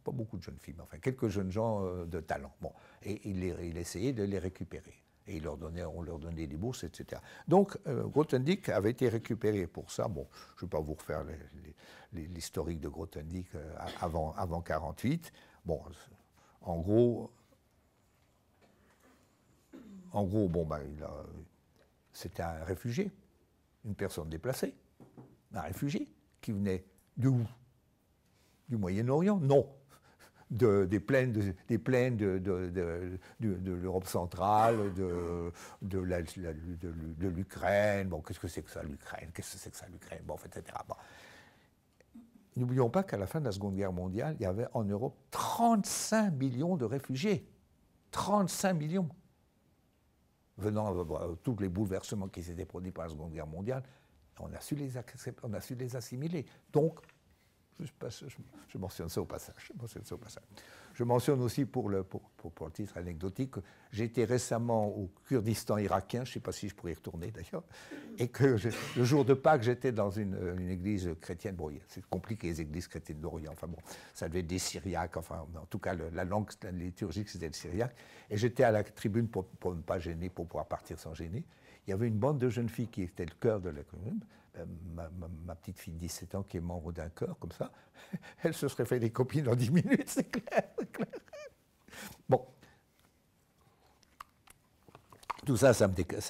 pas beaucoup de jeunes filles, mais enfin quelques jeunes gens euh, de talent. Bon, et il, essayait de les récupérer. Et il leur donnait, on leur donnait des bourses, etc. Donc, euh, avait été récupéré pour ça. Bon, je ne vais pas vous refaire l'historique de Grothendieck euh, avant, 1948. Bon, en gros, en gros, bon, ben, c'était un réfugié, une personne déplacée, un réfugié qui venait de où Du Moyen-Orient Non, des plaines, de, des plaines de, de l'Europe centrale, de, l'Ukraine. Bon, qu'est-ce que c'est que ça, l'Ukraine Qu'est-ce que c'est que ça, l'Ukraine Bon, etc. N'oublions pas qu'à la fin de la Seconde Guerre mondiale, il y avait en Europe 35 millions de réfugiés. 35 millions. Venant à euh, bah, tous les bouleversements qui s'étaient produits par la Seconde Guerre mondiale, on a su les, on a su les assimiler. Donc, je, mentionne ça au passage. Je mentionne, ça au passage. Je mentionne aussi, pour le, pour, pour, le titre anecdotique, j'étais récemment au Kurdistan irakien, je ne sais pas si je pourrais y retourner d'ailleurs, et que le jour de Pâques, j'étais dans une, église chrétienne. Bon, c'est compliqué les églises chrétiennes d'Orient, enfin bon, ça devait être des Syriaques, enfin, en tout cas, la langue liturgique, c'était le syriaque. Et j'étais à la tribune pour, pour ne pas gêner, pour pouvoir partir sans gêner. Il y avait une bande de jeunes filles qui étaient le cœur de la commune ma, petite fille de 17 ans qui est membre d'un corps, comme ça, elle se serait fait des copines en 10 minutes, c'est clair, Bon. Tout ça, ça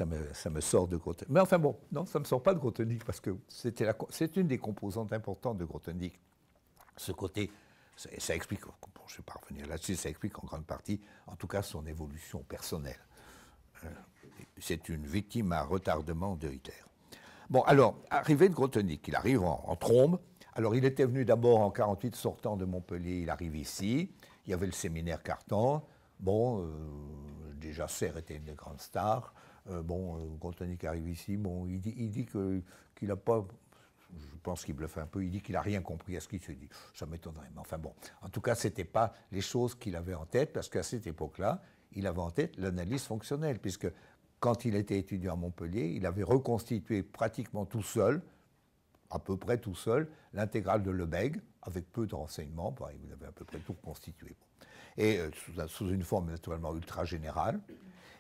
me, sort de Grothendieck. Mais enfin bon, non, ça ne me sort pas de Grotendick parce que c'est une des composantes importantes de Grotendick, Ce côté, ça, explique, je ne vais pas revenir là-dessus, ça explique en grande partie, en tout cas, son évolution personnelle. Euh, c'est une victime à retardement de Hitler. Bon, alors, arrivé de Grotonique, il arrive en, trombe. Alors, il était venu d'abord en 48 sortant de Montpellier, il arrive ici. Il y avait le séminaire Cartan. Bon, euh, déjà, Serre était une des grandes stars, euh, bon, euh, Grotonique arrive ici. Bon, il dit, il qu'il n'a pas je pense qu'il bluffe un peu, il dit qu'il n'a rien compris à ce qu'il se dit. Ça m'étonnerait, mais enfin bon. En tout cas, ce n'était pas les choses qu'il avait en tête, parce qu'à cette époque-là, il avait en tête l'analyse fonctionnelle, puisque quand il était étudiant à Montpellier, il avait reconstitué pratiquement tout seul, à peu près tout seul, l'intégrale de Lebesgue, avec peu de renseignements, il avait à peu près tout reconstitué. Et euh, sous, une forme naturellement ultra générale.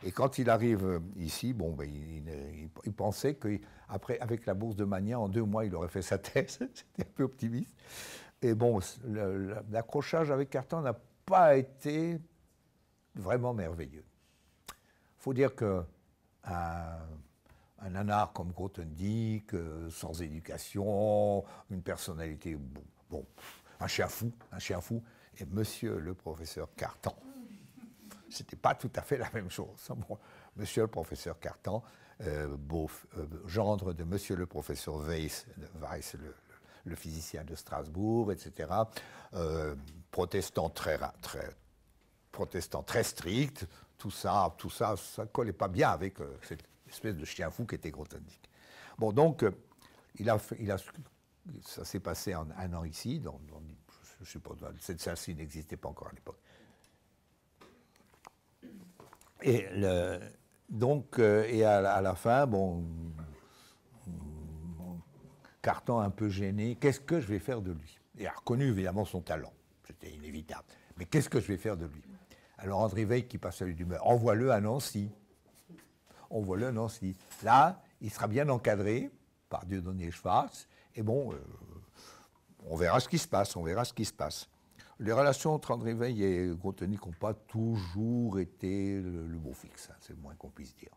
Et quand il arrive euh, ici, bon, ben, euh, il, pensait qu'après, avec la bourse de Magna, en deux mois, il aurait fait sa thèse. C'était un peu optimiste. Et bon, l'accrochage avec Cartan n'a pas été vraiment merveilleux. faut dire que un, un anard comme Grothendieck, sans éducation, une personnalité, bon, un chien fou, un chien fou, et monsieur le professeur Cartan. C'était pas tout à fait la même chose. monsieur le professeur Cartan, euh, euh, gendre de monsieur le professeur Weiss, le, le, physicien de Strasbourg, etc., euh, protestant très, très, protestant très strict, tout ça, tout ça, ça ne collait pas bien avec euh, cette espèce de chien fou qui était Grothendieck. Bon, donc, euh, il a, ça s'est passé en un an ici, dans, je ne sais pas, cette salle-ci n'existait pas encore à l'époque. Et donc, euh, et à, la fin, bon, carton un peu gêné, qu'est-ce que je vais faire de lui Il a reconnu évidemment son talent, c'était inévitable. Mais qu'est-ce que je vais faire de lui alors André Veil, qui passe à d'humeur, envoie-le à Nancy. Envoie-le à Nancy. Là, il sera bien encadré par Dieu Dieudonné Schwartz. Et bon, euh, on verra ce qui se passe, on verra ce qui se passe. Les relations entre André Veil et Grontoni n'ont pas toujours été le, bon fixe, hein, c'est le moins qu'on puisse dire.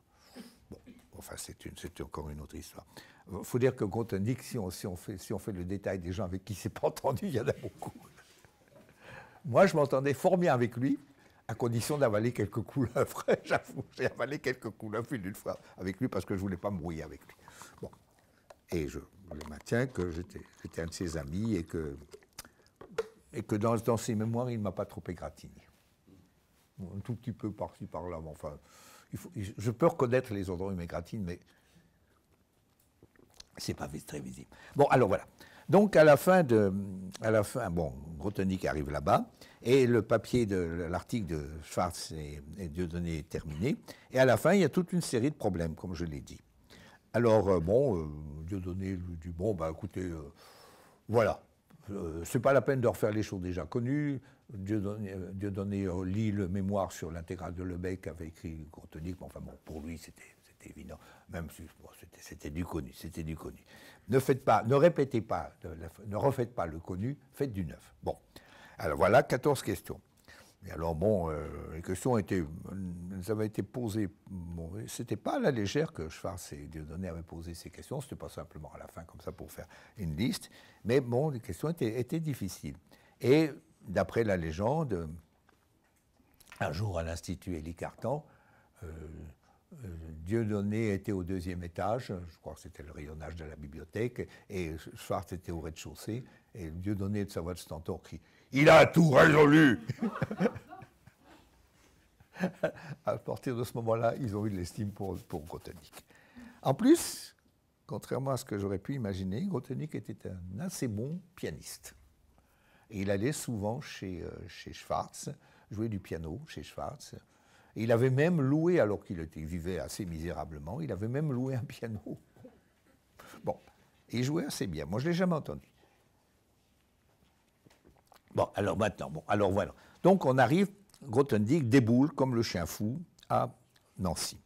Bon, enfin, c'est encore une autre histoire. Il euh, faut dire que Grontoni, si on, fait, si on fait le détail des gens avec qui il s'est pas entendu, il y en a beaucoup. Moi, je m'entendais fort bien avec lui, à condition d'avaler quelques couleuvres. J'avoue, j'ai avalé quelques couleuvres d'une fois avec lui parce que je ne voulais pas me brouiller avec lui. Bon. Et je, le maintiens que j'étais un de ses amis et que, dans, ses mémoires, il ne m'a pas trop égratigné. Un tout petit peu par-ci, par-là, enfin, je peux reconnaître les endroits où il m'égratigne, mais c'est pas très visible. Bon, alors voilà. Donc à la fin de, à la fin, bon, Grotonique arrive là-bas et le papier de l'article de Schwarz et, Dieudonné est terminé. Et à la fin, il y a toute une série de problèmes, comme je l'ai dit. Alors euh, bon, dieu Dieudonné lui dit bon, bah écoutez, euh, voilà, euh, c'est pas la peine de refaire les choses déjà connues. Dieudonné, lit le mémoire sur l'intégrale de Lebec qu'avait écrit Grotonique, mais enfin bon, pour lui, c'était c'était évident. Même si c'était du connu, c'était du connu. Ne faites pas, ne répétez pas, ne, refaites pas le connu, faites du neuf. Bon. Alors voilà, 14 questions. Et alors bon, euh, les questions étaient, elles avaient été posées. ce c'était pas à la légère que Schwarz et Dieudonné avaient posé ces questions. C'était pas simplement à la fin comme ça pour faire une liste. Mais bon, les questions étaient, difficiles. Et d'après la légende, un jour à l'Institut Élie Cartan, euh, euh, Dieudonné était au deuxième étage, je crois que c'était le rayonnage de la bibliothèque, et Schwartz était au rez-de-chaussée, et Dieudonné de voix de Stentor crie Il a tout résolu À partir de ce moment-là, ils ont eu de l'estime pour, pour En plus, contrairement à ce que j'aurais pu imaginer, Grotonic était un assez bon pianiste. Et il allait souvent chez, euh, chez Schwartz, jouer du piano chez Schwartz. Il avait même loué, alors qu'il vivait assez misérablement, il avait même loué un piano. Bon, il jouait assez bien. Moi, je ne l'ai jamais entendu. Bon, alors maintenant, bon, alors voilà. Donc, on arrive, Grothendieck déboule, comme le chien fou, à Nancy.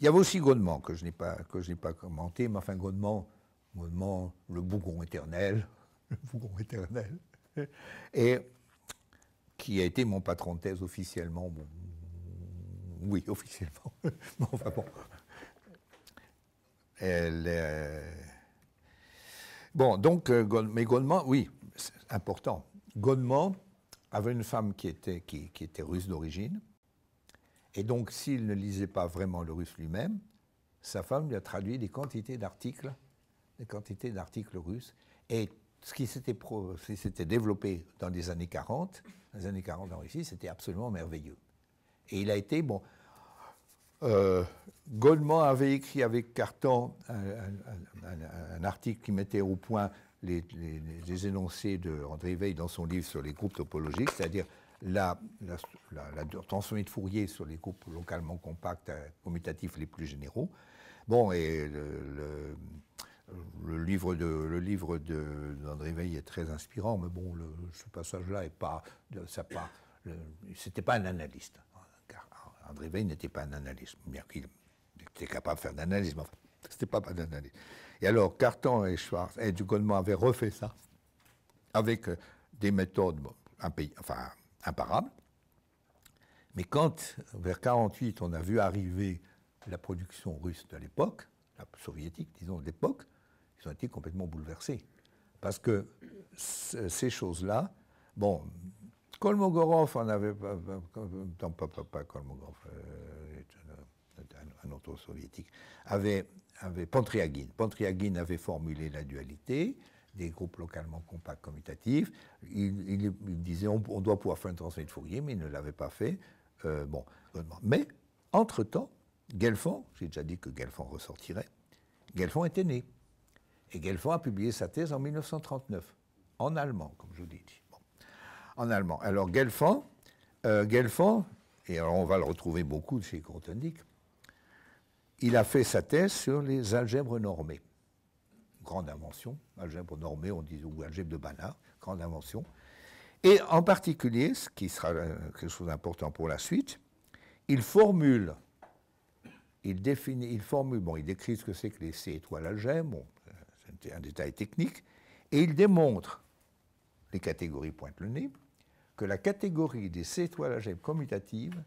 Il y avait aussi Godement, que je n'ai pas, pas commenté, mais enfin, Godement, le bougon éternel, le bougon éternel, et qui a été mon patron de thèse officiellement, bon, oui, officiellement. bon, euh, Bon, donc, euh, mais Goldman, oui, c'est important. Goldman avait une femme qui était, russe d'origine. Et donc, s'il ne lisait pas vraiment le russe lui-même, sa femme lui a traduit des quantités d'articles, des quantités d'articles russes. Et ce qui s'était, développé dans les années 40, dans les années 40 en Russie, c'était absolument merveilleux. Et il a été, bon, euh, Goldman avait écrit avec Cartan un, article qui mettait au point les, énoncés de André Veil dans son livre sur les groupes topologiques, c'est-à-dire la, la, de Fourier sur les groupes localement compacts commutatifs les plus généraux. Bon, et le, livre de le livre d'André Veil est très inspirant, mais bon, ce passage-là est pas, pas un analyste. André Veil n'était pas un analyste, bien qu'il était capable de faire d'analyse, mais enfin, c'était pas pas d'analyse. Et alors, Cartan et Schwarz, et Dugonnement avaient refait ça avec euh, des méthodes enfin, imparables. Mais quand, vers 48, on a vu arriver la production russe de l'époque, la soviétique, disons, de l'époque, ils ont été complètement bouleversés. Parce que ces choses-là, bon, Kolmogorov en avait pas, Kolmogorov, un, autre soviétique, avait, avait Pontryagin. avait formulé la dualité des groupes localement compacts commutatifs. Il, disait on, doit pouvoir faire un transmis de Fourier, mais il ne l'avait pas fait. Euh, bon, mais entre-temps, Gelfand, j'ai déjà dit que Gelfand ressortirait, Gelfand était né. Et Gelfand a publié sa thèse en 1939, en allemand, comme je vous dis en allemand. Alors Gelfand, euh, Gelfand, et on va le retrouver beaucoup chez Grothendieck, il a fait sa thèse sur les algèbres normées. Grande invention, algèbre normée, on dit, ou algèbre de Banach, grande invention. Et en particulier, ce qui sera euh, quelque chose d'important pour la suite, il formule, il définit, il formule, bon, il décrit ce que c'est que les C étoiles algèbres, bon, euh, c'est un détail technique, et il démontre les catégories pointe le nez, que la catégorie des C étoiles algèbres commutatives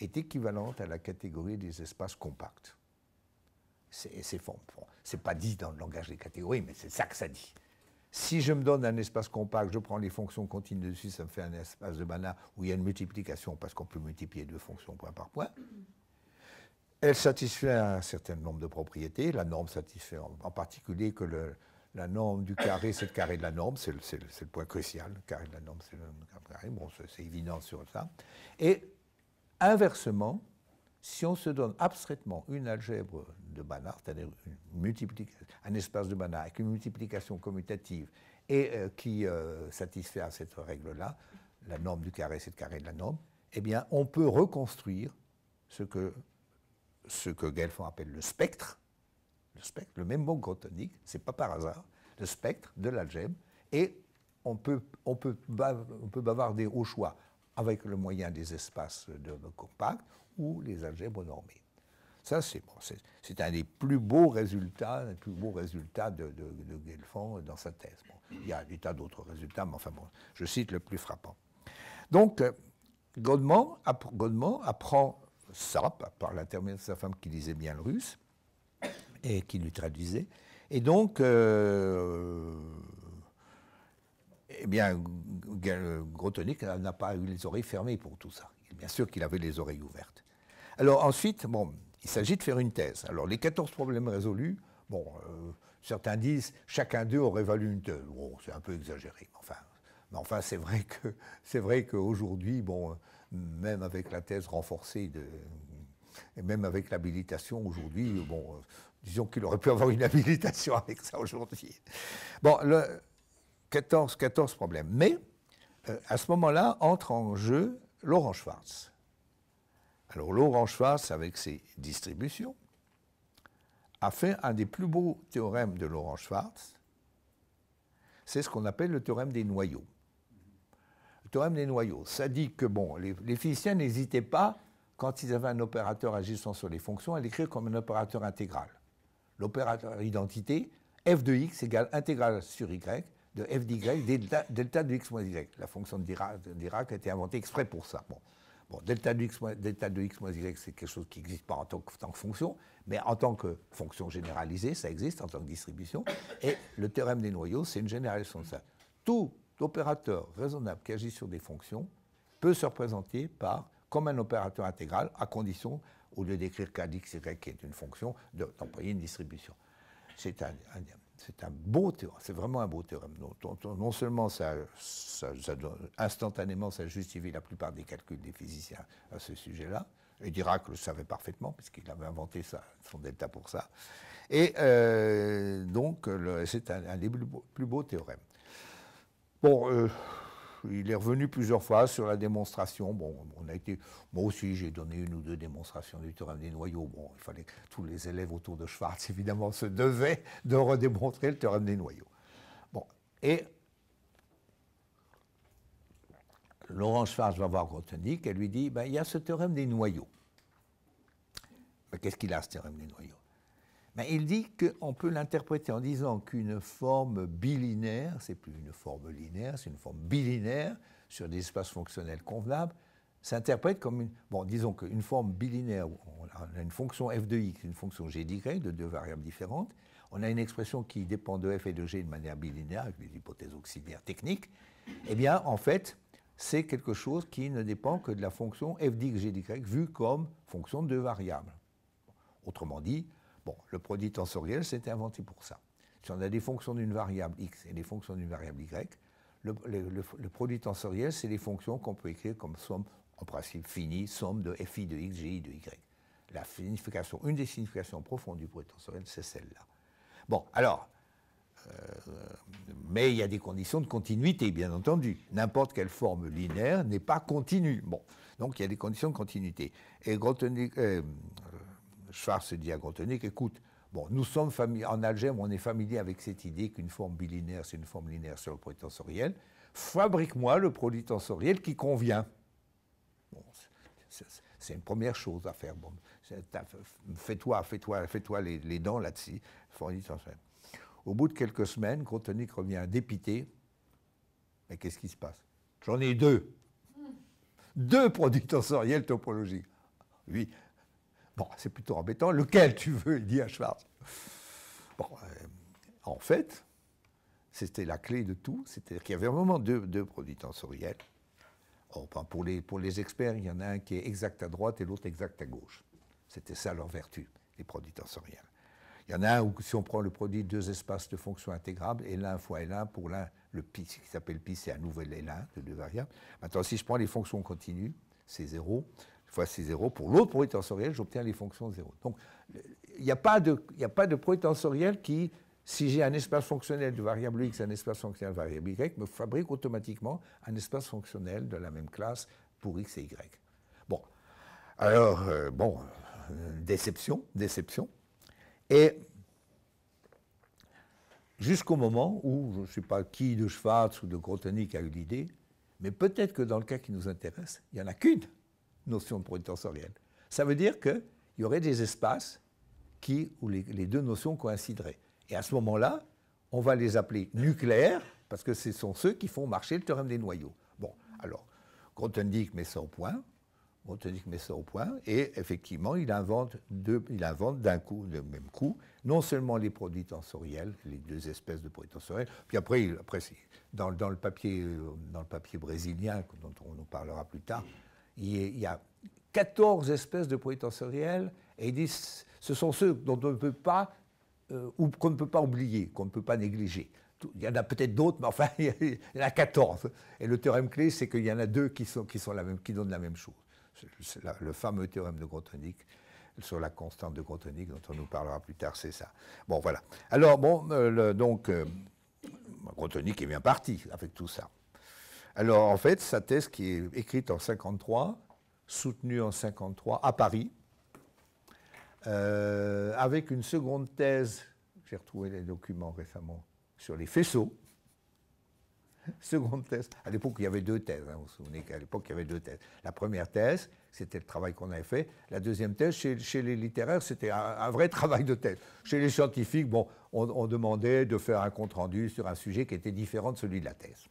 est équivalente à la catégorie des espaces compacts. C'est n'est c'est pas dit dans le langage des catégories, mais c'est ça que ça dit. Si je me donne un espace compact, je prends les fonctions continues dessus, ça me fait un espace de Banach où il y a une multiplication parce qu'on peut multiplier deux fonctions point par point. Elle satisfait un certain nombre de propriétés. La norme satisfait en particulier que le, la norme du carré, c'est le carré de la norme, c'est le, point crucial. Le carré de la norme, c'est le carré. Bon, c'est évident sur ça. Et inversement, si on se donne abstraitement une algèbre de Banach, c'est-à-dire un espace de Banach avec une multiplication commutative et euh, qui euh, satisfait à cette règle-là, la norme du carré, c'est le carré de la norme, eh bien, on peut reconstruire ce que, ce que Gelfand appelle le spectre, le même mot ce c'est pas par hasard, le spectre de l'algèbre. Et on peut, on, peut on peut bavarder au choix avec le moyen des espaces de, compacts ou les algèbres normées. Ça, c'est un des plus beaux résultats, les plus beaux résultats de, de, dans sa thèse. il y a des tas d'autres résultats, mais enfin bon, je cite le plus frappant. Donc, euh, Godman, apprend ça par l'intermédiaire de sa femme qui disait bien le russe et qui lui traduisait. Et donc, euh, eh bien, Grotonic n'a pas eu les oreilles fermées pour tout ça. Bien sûr qu'il avait les oreilles ouvertes. Alors ensuite, bon, il s'agit de faire une thèse. Alors les 14 problèmes résolus, bon, euh, certains disent chacun d'eux aurait valu une thèse. Bon, c'est un peu exagéré, mais enfin, mais enfin c'est vrai que c'est vrai qu'aujourd'hui, bon, même avec la thèse renforcée de, et même avec l'habilitation aujourd'hui, bon, Disons qu'il aurait pu avoir une habilitation avec ça aujourd'hui. Bon, le 14, 14 problèmes. Mais euh, à ce moment-là entre en jeu Laurent Schwartz. Alors Laurent Schwartz, avec ses distributions, a fait un des plus beaux théorèmes de Laurent Schwartz. C'est ce qu'on appelle le théorème des noyaux. Le théorème des noyaux, ça dit que bon, les physiciens n'hésitaient pas, quand ils avaient un opérateur agissant sur les fonctions, à l'écrire comme un opérateur intégral l'opérateur identité f de x égale intégrale sur y de f d'y delta, de x moins y. La fonction de Dirac, a été inventée exprès pour ça. Bon. delta de x moins, delta de x y, c'est quelque chose qui n'existe pas en tant, que, fonction, mais en tant que fonction généralisée, ça existe en tant que distribution. Et le théorème des noyaux, c'est une généralisation de ça. Tout opérateur raisonnable qui agit sur des fonctions peut se représenter par comme un opérateur intégral, à condition au lieu d'écrire KDX, qui est une fonction, d'employer une distribution. C'est un, beau théorème, c'est vraiment un beau théorème. Non, seulement ça, instantanément ça justifie la plupart des calculs des physiciens à ce sujet-là, et Dirac le savait parfaitement puisqu'il avait inventé son delta pour ça, et euh, donc c'est un, des plus beaux, théorèmes. Bon, euh, il est revenu plusieurs fois sur la démonstration. Bon, on a été, moi aussi, j'ai donné une ou deux démonstrations du théorème des noyaux. Bon, il fallait tous les élèves autour de Schwartz, évidemment, se devaient de redémontrer le théorème des noyaux. Bon, et Laurent Schwartz va voir Grothendieck et lui dit ben, il y a ce théorème des noyaux. Mais ben, qu'est-ce qu'il a, ce théorème des noyaux il dit qu'on peut l'interpréter en disant qu'une forme bilinéaire, c'est plus une forme linéaire, c'est une forme bilinaire sur des espaces fonctionnels convenables, s'interprète comme une. Bon, disons qu'une forme bilinéaire, on a une fonction f de x, une fonction g y, de deux variables différentes. On a une expression qui dépend de f et de g de manière bilinéaire, avec des hypothèses auxiliaires techniques. Eh bien, en fait, c'est quelque chose qui ne dépend que de la fonction f d'x, g y, vue comme fonction de deux variables. Autrement dit, Bon, le produit tensoriel, c'était inventé pour ça. Si on a des fonctions d'une variable x et des fonctions d'une variable y, le, produit tensoriel, c'est les fonctions qu'on peut écrire comme somme, en principe finie, somme de fi de x, gi de y. La signification, une des significations profondes du produit tensoriel, c'est celle-là. Bon, alors, euh, mais il y a des conditions de continuité, bien entendu. N'importe quelle forme linéaire n'est pas continue. Bon, donc il y a des conditions de continuité. Et euh, Schwarz dit à Grothendieck, écoute, bon, nous sommes en algèbre, on est familier avec cette idée qu'une forme bilinaire, c'est une forme linéaire sur le produit tensoriel. Fabrique-moi le produit tensoriel qui convient. Bon, c'est une première chose à faire. Bon, fais-toi, fais-toi, fais-toi les, dents là-dessus. Au bout de quelques semaines, Grothendieck revient dépité. Mais qu'est-ce qui se passe J'en ai deux. Deux produits tensoriels topologiques. Oui, Bon, c'est plutôt embêtant. Lequel tu veux Il dit à Schwartz. Bon, euh, en fait, c'était la clé de tout. C'est-à-dire qu'il y avait un moment deux produits tensoriels. Oh, pour, les, pour les experts, il y en a un qui est exact à droite et l'autre exact à gauche. C'était ça leur vertu, les produits tensoriels. Il y en a un où, si on prend le produit, deux espaces de fonctions intégrables, L1 fois L1, pour l'un, le pi, ce qui s'appelle pi, c'est un nouvel L1 de deux variables. Maintenant, si je prends les fonctions continues, c'est zéro fois c'est 0, pour l'autre produit tensoriel, j'obtiens les fonctions 0. Donc, il n'y a, pas de, y a de tensoriel qui, si j'ai un espace fonctionnel de variable x un espace fonctionnel de variable y, me fabrique automatiquement un espace fonctionnel de la même classe pour x et y. Bon, alors, euh, bon, euh, déception, déception. Et jusqu'au moment où, je ne sais pas qui de Schwartz ou de Grothendieck a eu l'idée, mais peut-être que dans le cas qui nous intéresse, il n'y en a qu'une notion de produit tensoriels. Ça veut dire qu'il y aurait des espaces qui, où les, deux notions coïncideraient. Et à ce moment-là, on va les appeler nucléaires, parce que ce sont ceux qui font marcher le théorème des noyaux. Bon, alors, Grothendieck met ça au point, met ça au point, et effectivement, il invente, deux, il invente d'un coup, le même coup, non seulement les produits tensoriels, les deux espèces de produits tensoriels, puis après, dans, le papier, euh, dans le papier brésilien, dont on, nous parlera plus tard, il y a 14 espèces de polytensoriels et ce sont ceux dont on ne peut pas, euh, ou qu'on ne peut pas oublier, qu'on ne peut pas négliger. Il y en a peut-être d'autres, mais enfin, il y en a 14. Et le théorème clé, c'est qu'il y en a deux qui, sont, qui, donnent la même chose. le fameux théorème de Grothendieck sur la constante de Grothendieck, dont on nous parlera plus tard, c'est ça. Bon, voilà. Alors, bon, euh, donc, euh, est bien parti avec tout ça. Alors en fait, sa thèse qui est écrite en 53, soutenue en 53 à Paris, euh, avec une seconde thèse, j'ai retrouvé les documents récemment, sur les faisceaux. Seconde thèse. À l'époque, il y avait deux thèses. Hein, vous vous souvenez qu'à l'époque, il y avait deux thèses. La première thèse, c'était le travail qu'on avait fait. La deuxième thèse, chez, les littéraires, c'était un, vrai travail de thèse. Chez les scientifiques, bon, on demandait de faire un compte-rendu sur un sujet qui était différent de celui de la thèse.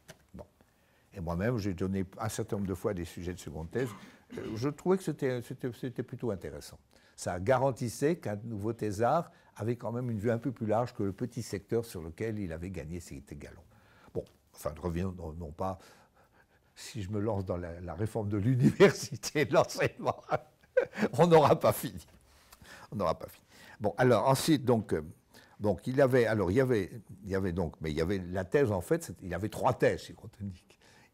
Et moi-même, j'ai donné un certain nombre de fois des sujets de seconde thèse. Euh, je trouvais que c'était plutôt intéressant. Ça garantissait qu'un nouveau thésard avait quand même une vue un peu plus large que le petit secteur sur lequel il avait gagné ses galons. Bon, enfin, ne non, non pas si je me lance dans la, réforme de l'université de l'enseignement, on n'aura pas fini. On n'aura pas fini. Bon, alors ensuite, donc, euh, donc il y avait, alors il y avait, il y avait donc, mais il y avait la thèse en fait, il avait trois thèses si te dit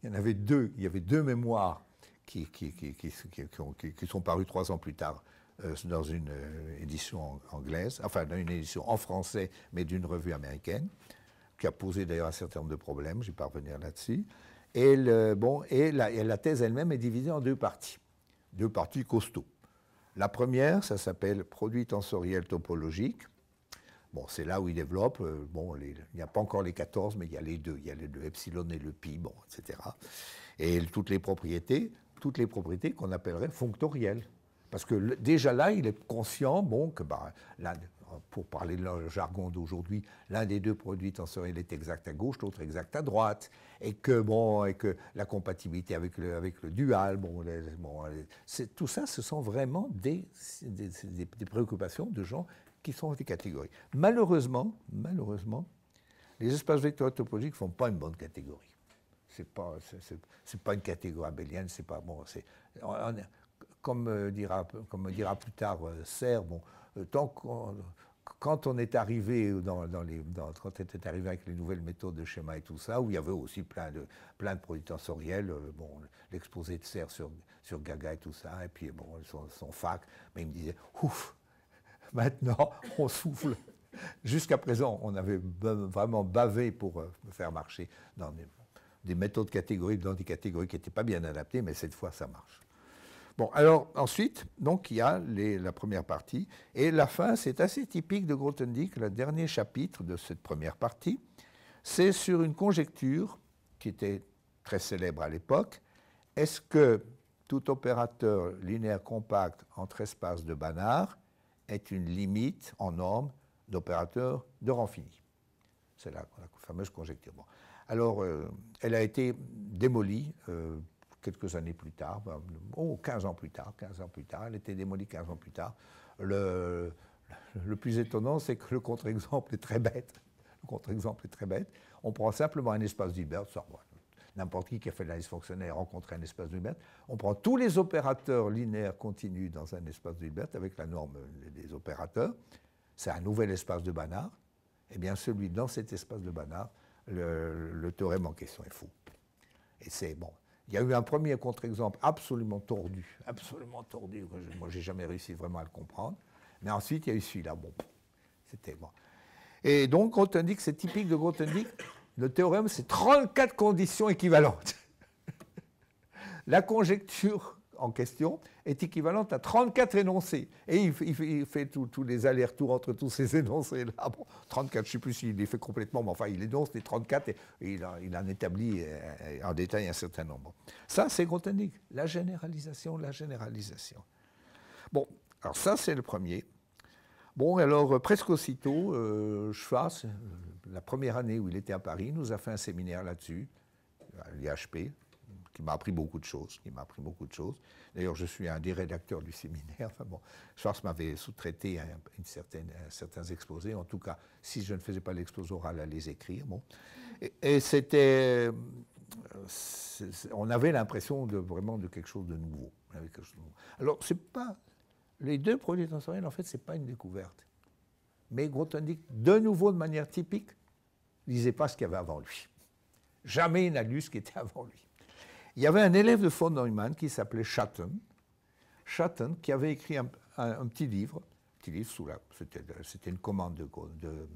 il y en avait deux, il y avait deux mémoires qui, sont parues trois ans plus tard euh, dans une euh, édition anglaise, enfin dans une édition en français, mais d'une revue américaine, qui a posé d'ailleurs un certain nombre de problèmes, je ne vais pas revenir là-dessus. Et, bon, et, la, la thèse elle-même est divisée en deux parties, deux parties costauds. La première, ça s'appelle Produits tensoriels topologiques, Bon, c'est là où il développe. Euh, bon, il n'y a pas encore les 14, mais il y a les deux. Il y a le epsilon et le pi, bon, etc. Et toutes les propriétés, toutes les propriétés qu'on appellerait fonctorielles. Parce que déjà là, il est conscient, bon, que bah, pour parler de le jargon d'aujourd'hui, l'un des deux produits tensoriels est exact à gauche, l'autre exact à droite, et que bon, et que la compatibilité avec le, avec le dual, bon, tout ça, ce sont vraiment des, des préoccupations de gens qui sont des catégories. Malheureusement, malheureusement, les espaces vectoriels topologiques ne font pas une bonne catégorie. Ce n'est pas, c'est pas une catégorie abélienne, c'est pas bon. C'est comme, euh, dira, comme dira plus tard euh, Serre, bon, euh, tant quand on est arrivé dans, dans les, quand on était arrivé avec les nouvelles méthodes de schéma et tout ça, où il y avait aussi plein de, plein de produits tensoriels, bon, l'exposé de Serre sur, sur Gaga et tout ça, et puis bon, son, son fac, mais il me disait, ouf, Maintenant, on souffle. Jusqu'à présent, on avait vraiment bavé pour euh, faire marcher dans des, méthodes catégories, dans des catégories qui n'étaient pas bien adaptées, mais cette fois, ça marche. Bon, alors ensuite, donc il y a la première partie, et la fin, c'est assez typique de Grothendieck, le dernier chapitre de cette première partie, c'est sur une conjecture qui était très célèbre à l'époque. Est-ce que tout opérateur linéaire compact entre espaces de Banach est une limite en norme d'opérateurs de rang fini. C'est la, fameuse conjecture. Alors, euh, elle a été démolie euh, quelques années plus tard, 15 ben, ans plus tard, 15 ans plus tard, elle a été démolie 15 ans plus tard. Le, plus étonnant, c'est que le contre-exemple est très bête. Le contre-exemple est très bête. On prend simplement un espace d'Hilbert, sur n'importe qui qui a fait de l'analyse fonctionnelle rencontre un espace de Hilbert. On prend tous les opérateurs linéaires continus dans un espace de Hilbert avec la norme des opérateurs. C'est un nouvel espace de Banach. Eh bien, celui dans cet espace de Banach, le, théorème en question est faux. Et c'est bon. Il y a eu un premier contre-exemple absolument tordu, absolument tordu, moi je, moi j'ai jamais réussi vraiment à le comprendre. Mais ensuite, il y a eu celui-là. Bon, c'était bon. Et donc, Grothendieck, c'est typique de Grothendieck. Le théorème, c'est 34 conditions équivalentes. la conjecture en question est équivalente à 34 énoncés. Et il, fait tous les allers-retours entre tous ces énoncés-là. 34, je ne sais plus s'il les fait complètement, mais enfin, il énonce les 34 et, il, en établit euh, euh, en détail un certain nombre. Ça, c'est Grothendieck. La généralisation, la généralisation. Bon, alors ça, c'est le premier. Bon, alors, euh, presque aussitôt, je fasse la première année où il était à Paris, il nous a fait un séminaire là-dessus, à l'IHP, qui m'a appris beaucoup de choses, qui m'a appris beaucoup de choses. D'ailleurs, je suis un des rédacteurs du séminaire. Enfin bon, Schwartz m'avait sous-traité un, une certains exposés. En tout cas, si je ne faisais pas l'exposé oral, à les écrire. Bon. Et, c'était, euh, on avait l'impression de vraiment de quelque chose de nouveau. Alors, c'est pas les deux produits transformés. En fait, c'est pas une découverte. Mais Grothendieck, de nouveau, de manière typique, lisait pas ce qu'il y avait avant lui. Jamais il n'a lu ce qui était avant lui. Il y avait un élève de von Neumann qui s'appelait Schatten, Schatten qui avait écrit un, petit livre, petit sous la, c'était une commande de,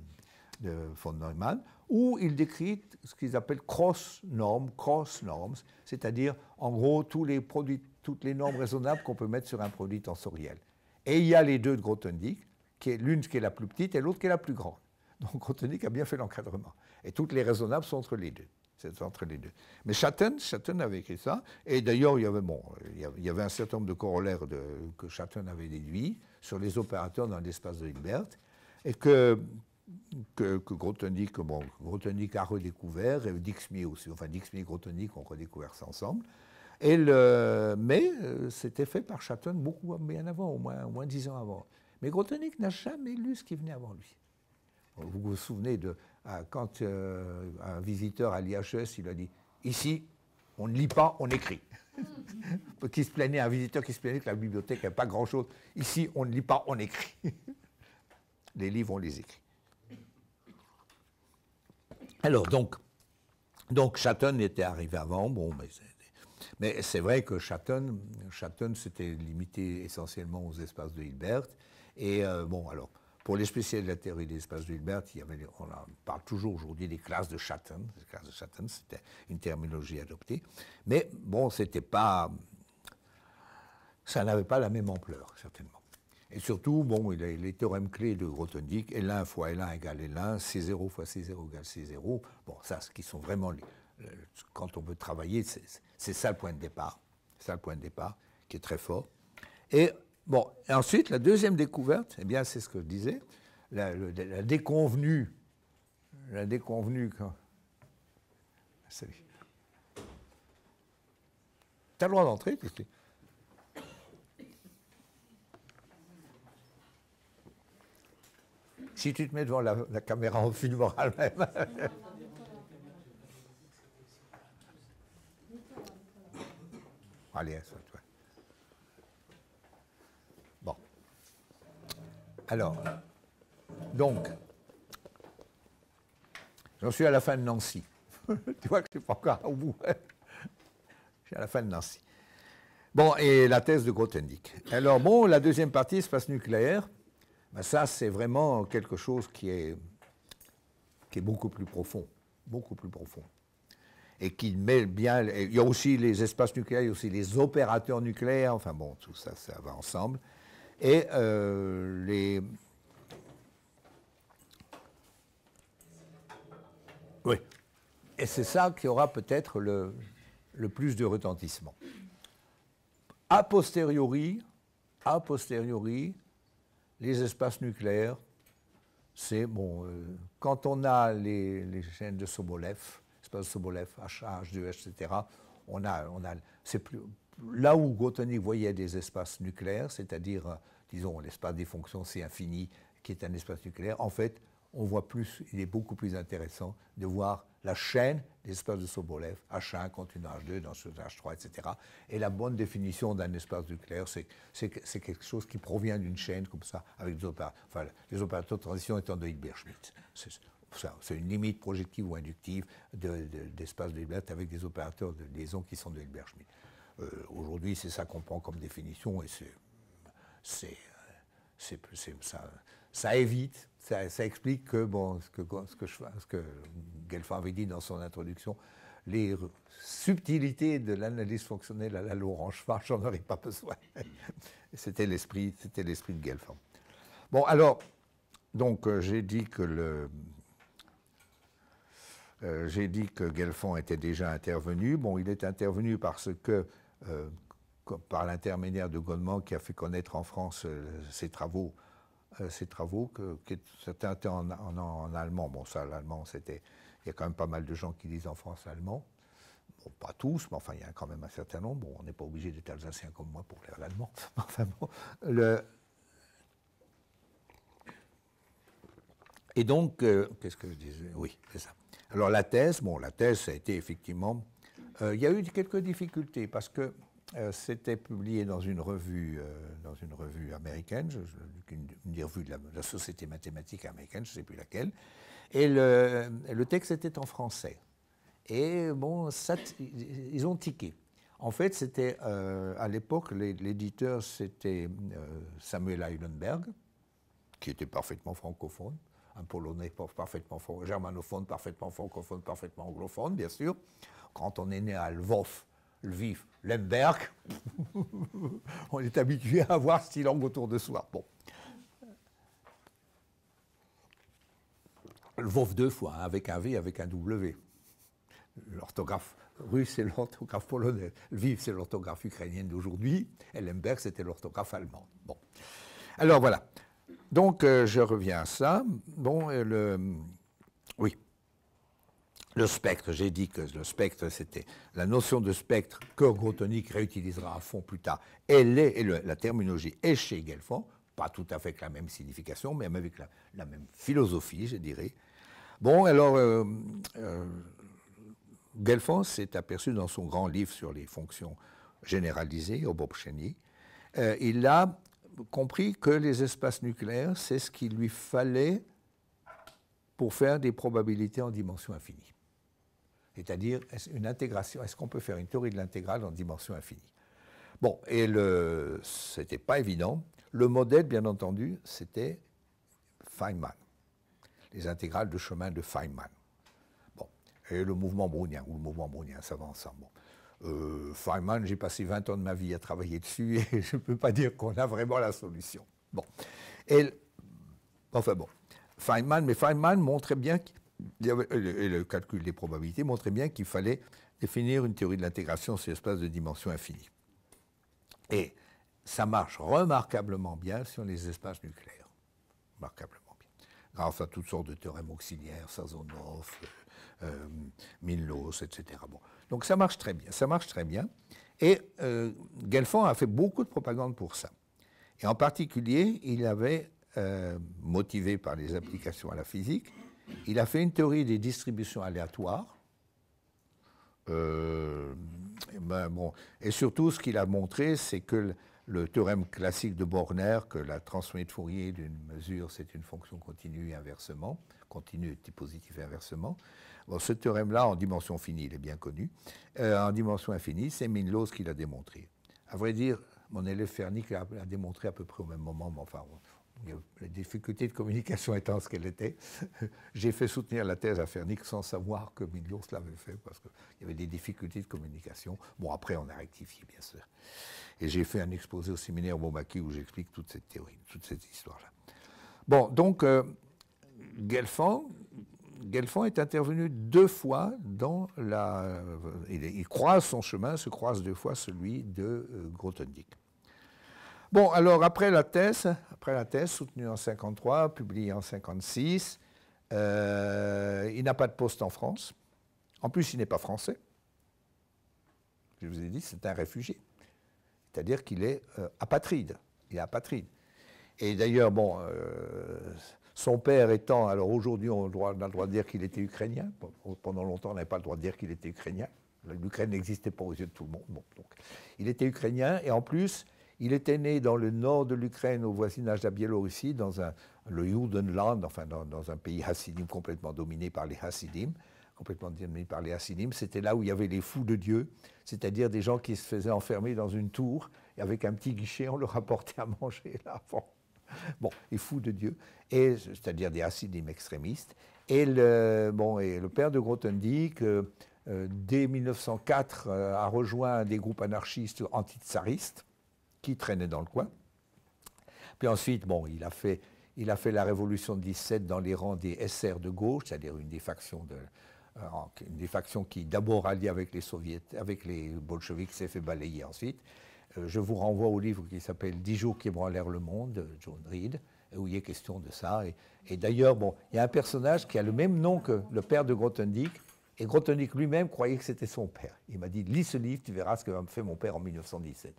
von Neumann, où il décrit ce qu'ils appellent cross-norms, cross-norms, c'est-à-dire en gros tous les produits, toutes les normes raisonnables qu'on peut mettre sur un produit tensoriel. Et il y a les deux de Grothendieck, l'une qui est la plus petite et l'autre qui est la plus grande. Donc a bien fait l'encadrement. Et toutes les raisonnables sont entre les deux. C'est entre les deux. Mais Chatten, avait écrit ça. Et d'ailleurs, il y avait, bon, il y avait un certain nombre de corollaires que Chatten avait déduits sur les opérateurs dans l'espace de Hilbert. Et que, que, que a redécouvert, et Dixmier aussi. Enfin, Dixmier et Grothendieck ont redécouvert ça ensemble. mais euh, c'était fait par Chaton beaucoup bien avant, au moins, dix ans avant. Mais Grothendieck n'a jamais lu ce qui venait avant lui. Vous vous souvenez de ah, quand euh, un visiteur à l'IHS, il a dit Ici, on ne lit pas, on écrit. se un visiteur qui se plaignait que la bibliothèque n'avait pas grand-chose. Ici, on ne lit pas, on écrit. les livres, on les écrit. Alors, donc, donc Chatton était arrivé avant, bon, mais c'est vrai que Chatton, s'était limité essentiellement aux espaces de Hilbert. Et euh, bon, alors, pour les spécialistes de la théorie de y d'Hilbert, on parle toujours aujourd'hui des classes de Schatten. Les classes de Schatten, c'était une terminologie adoptée. Mais bon, c'était pas. Ça n'avait pas la même ampleur, certainement. Et surtout, bon, les théorèmes clés de Grothendieck, L1 fois L1 égale L1, C0 fois C0 égale C0. Bon, ça, ce qui sont vraiment. quand on veut travailler, c'est ça le point de départ. C'est ça le point de départ qui est très fort. Et Bon, et ensuite, la deuxième découverte, eh bien, c'est ce que je disais, la, la déconvenue. La déconvenue. Quand... Salut. T'as le droit d'entrer, puisque... Si tu te mets devant la, caméra, en film moral, même Allez, ça. Alors, donc, j'en suis à la fin de Nancy. tu vois que je ne suis pas encore au bout. je suis à la fin de Nancy. Bon, et la thèse de Grothendieck. Alors bon, la deuxième partie, espace nucléaire, ben ça c'est vraiment quelque chose qui est, qui est beaucoup plus profond, beaucoup plus profond. Et qui mêle bien, il y a aussi les espaces nucléaires, il y a aussi les opérateurs nucléaires, enfin bon, tout ça, ça va ensemble. Et euh, les. Oui. Et c'est ça qui aura peut-être le, plus de retentissement. A posteriori, a posteriori, les espaces nucléaires, c'est bon. Euh, quand on a les, chaînes de Sobolev, h Sobolev, h 2 e, etc., on a, on a c'est plus là où y voyait des espaces nucléaires, c'est-à-dire, euh, disons, l'espace des fonctions, c'est infini, qui est un espace nucléaire, en fait, on voit plus, il est beaucoup plus intéressant de voir la chaîne des espaces de Sobolev, H1, une H2, dans ce H3, etc. Et la bonne définition d'un espace nucléaire, c'est quelque chose qui provient d'une chaîne comme ça, avec des opérateurs, les opérateurs de transition étant de Hilbert-Schmidt. C'est une limite projective ou inductive de, de, de Hilbert avec des opérateurs de liaison qui sont de Hilbert-Schmidt. Euh, aujourd'hui, c'est ça qu'on prend comme définition et c'est, ça, ça évite, ça, explique que, bon, ce que, ce que, je, que Gelfand avait dit dans son introduction, les subtilités de l'analyse fonctionnelle à la laurent j'en aurais pas besoin. c'était l'esprit, c'était l'esprit de Gelfand. Bon, alors, donc euh, j'ai dit que le, euh, j'ai dit que Gelfand était déjà intervenu. Bon, il est intervenu parce que euh, par l'intermédiaire de Goldman qui a fait connaître en France euh, ses travaux, euh, ses travaux que, certains étaient en, allemand. Bon, ça, l'allemand, c'était, il y a quand même pas mal de gens qui lisent en France l'allemand. Bon, pas tous, mais enfin, il y a quand même un certain nombre. on n'est pas obligé d'être alsacien comme moi pour lire l'allemand. enfin bon, Et donc, qu'est-ce que je disais Oui, c'est ça. Alors la thèse, bon, la thèse, ça a été effectivement euh, il y a eu quelques difficultés parce que euh, c'était publié dans une revue, euh, dans une revue américaine, une, revue de la, Société mathématique américaine, je ne sais plus laquelle, et le, texte était en français. Et bon, ça, ils ont tiqué. En fait, c'était à l'époque, l'éditeur, c'était Samuel Heilenberg, qui était parfaitement francophone, un Polonais parfaitement francophone, germanophone, parfaitement francophone, parfaitement anglophone, bien sûr quand on est né à Lvov, Lviv, Lemberg, on est habitué à avoir langues autour de soi. Bon. Lvov deux fois, hein, avec un V, avec un W. L'orthographe russe, c'est l'orthographe polonaise. Lviv, c'est l'orthographe ukrainienne d'aujourd'hui. Et Lemberg, c'était l'orthographe allemande. Bon. Alors voilà. Donc, euh, je reviens à ça. Bon, le le spectre, j'ai dit que le spectre, c'était la notion de spectre que Grotonic réutilisera à fond plus tard. Elle est, la terminologie est chez Gelfand, pas tout à fait avec la même signification, mais avec la, même philosophie, je dirais. Bon, alors, euh, euh, Gelfand s'est aperçu dans son grand livre sur les fonctions généralisées, au Bob euh, il a compris que les espaces nucléaires, c'est ce qu'il lui fallait pour faire des probabilités en dimension infinie. C'est-à-dire, est-ce une intégration, est-ce qu'on peut faire une théorie de l'intégrale en dimension infinie Bon, et le, n'était pas évident. Le modèle, bien entendu, c'était Feynman, les intégrales de chemin de Feynman. Bon, et le mouvement brownien, ou le mouvement brownien, ça va ensemble. Bon. Euh, Feynman, j'ai passé 20 ans de ma vie à travailler dessus et je ne peux pas dire qu'on a vraiment la solution. Bon. Et, enfin bon, Feynman, mais Feynman montrait bien et le calcul des probabilités montrait bien qu'il fallait définir une théorie de l'intégration sur l'espace de dimension infinie. Et ça marche remarquablement bien sur les espaces nucléaires. Remarquablement bien. Grâce à toutes sortes de théorèmes auxiliaires, Sazonov, euh, euh etc. Bon. Donc ça marche très bien. Ça marche très bien. Et euh, Gelfand a fait beaucoup de propagande pour ça. Et en particulier, il avait, euh, motivé par les applications à la physique, il a fait une théorie des distributions aléatoires. Euh, eh ben, et surtout, ce qu'il a montré, c'est que le, théorème classique de Borner, que la transformée de Fourier d'une mesure, c'est une fonction continue inversement, continue positive inversement. ce théorème-là, en dimension finie, il est bien connu. Euh, en dimension infinie, c'est Minlos qui l'a démontré. À vrai dire, mon élève Fernick l'a démontré à peu près au même moment, mais enfin, la difficulté de communication étant ce qu'elle était, j'ai fait soutenir la thèse à Fernick sans savoir que Millions l'avait fait, parce qu'il y avait des difficultés de communication. Bon, après, on a rectifié, bien sûr. Et j'ai fait un exposé au séminaire Momaki où j'explique toute cette théorie, toute cette histoire-là. Bon, donc, euh, Gelfand, est intervenu deux fois dans la... Euh, il, croise son chemin, se croise deux fois celui de euh, Grothendieck. Bon, alors après la thèse, après la thèse soutenue en 53, publiée en 56, euh, il n'a pas de poste en France. En plus, il n'est pas français. Je vous ai dit, c'est un réfugié. C'est-à-dire qu'il est, euh, apatride. Il est apatride. Et d'ailleurs, bon, euh, son père étant, alors aujourd'hui on, a le droit de dire qu'il était ukrainien. Pendant longtemps, on n'avait pas le droit de dire qu'il était ukrainien. L'Ukraine n'existait pas aux yeux de tout le monde. donc, il était ukrainien et en plus, il était né dans le nord de l'Ukraine, au voisinage de la Biélorussie, dans un, le Judenland, enfin dans, un pays hassidim complètement dominé par les hassidim, complètement dominé par les hassidim. C'était là où il y avait les fous de Dieu, c'est-à-dire des gens qui se faisaient enfermer dans une tour et avec un petit guichet, on leur apportait à manger là Bon, les fous de Dieu, c'est-à-dire des hassidim extrémistes. Et le, bon, et le père de Grothendieck, euh, euh, dès 1904, euh, a rejoint des groupes anarchistes anti-tsaristes traînait dans le coin. Puis ensuite, bon, il a fait, la révolution de 17 dans les rangs des SR de gauche, c'est-à-dire une des factions euh, qui d'abord alliée avec les soviets, avec les bolcheviks, s'est fait balayer ensuite. Euh, je vous renvoie au livre qui s'appelle Dix jours qui l'air le monde, de John Reed, où il est question de ça. Et, d'ailleurs, bon, il y a un personnage qui a le même nom que le père de Grothendieck, et Grothendieck lui-même croyait que c'était son père. Il m'a dit, lis ce livre, tu verras ce que m'a fait mon père en 1917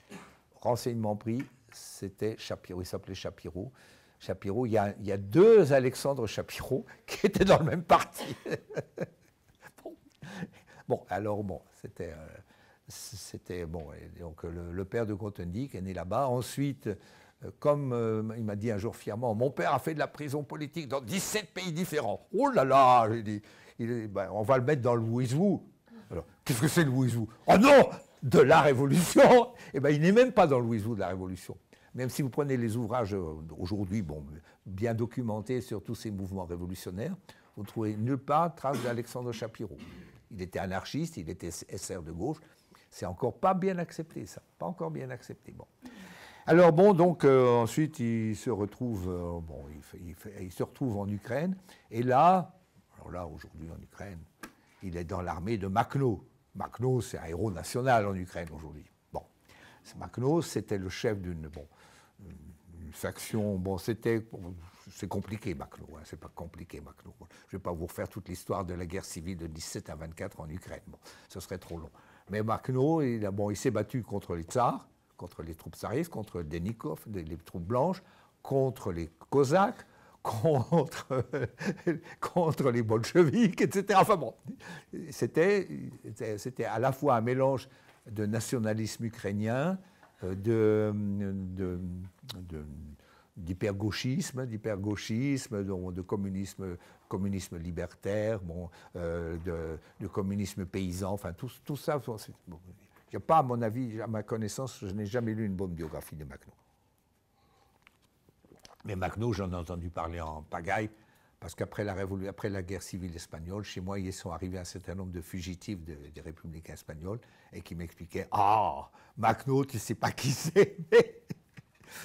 renseignement pris, c'était Chapiro. Il s'appelait Chapiro. Chapiro, il y, a, deux Alexandre Chapiro qui étaient dans le même parti. bon. alors bon, c'était... Euh, c'était bon, donc le, père de Grotendieck est né là-bas. Ensuite, euh, comme euh, il m'a dit un jour fièrement, mon père a fait de la prison politique dans 17 pays différents. Oh là là, il, ben, on va le mettre dans le Alors, Qu'est-ce que c'est le Louis Oh non de la Révolution, eh ben, il n'est même pas dans le louisou de la Révolution. Même si vous prenez les ouvrages euh, aujourd'hui, bon, bien documentés sur tous ces mouvements révolutionnaires, vous ne trouvez nulle part trace d'Alexandre Chapiro. Il était anarchiste, il était SR de gauche. C'est encore pas bien accepté, ça. Pas encore bien accepté. Bon. Alors bon, donc euh, ensuite il se retrouve, euh, bon, il, se retrouve en Ukraine. Et là, alors là aujourd'hui en Ukraine, il est dans l'armée de Makhno, Makhno, c'est un héros national en Ukraine aujourd'hui. Bon, Makhno, c'était le chef d'une bon, une faction. Bon, c'était c'est compliqué Makhno, hein, c'est pas compliqué Makhno. Je vais pas vous refaire toute l'histoire de la guerre civile de 17 à 24 en Ukraine. Bon, ce serait trop long. Mais Makhno, il, bon, il s'est battu contre les tsars, contre les troupes tsaristes, contre Denikov, les troupes blanches, contre les cosaques contre, contre les bolcheviques, etc. Enfin bon, c'était à la fois un mélange de nationalisme ukrainien, euh, d'hypergauchisme, de, d'hypergauchisme, de, de, communisme, communisme libertaire, bon, euh, de, communisme paysan, enfin tout, tout ça. Bon, pas, à mon avis, à ma connaissance, je n'ai jamais lu une bonne biographie de Macron. Mais Macno, j'en ai entendu parler en pagaille, parce qu'après la, après la guerre civile espagnole, chez moi, ils sont arrivés un certain nombre de fugitifs des républicains espagnols et qui m'expliquaient Ah, Macnault, Macno, tu sais pas qui c'est, mais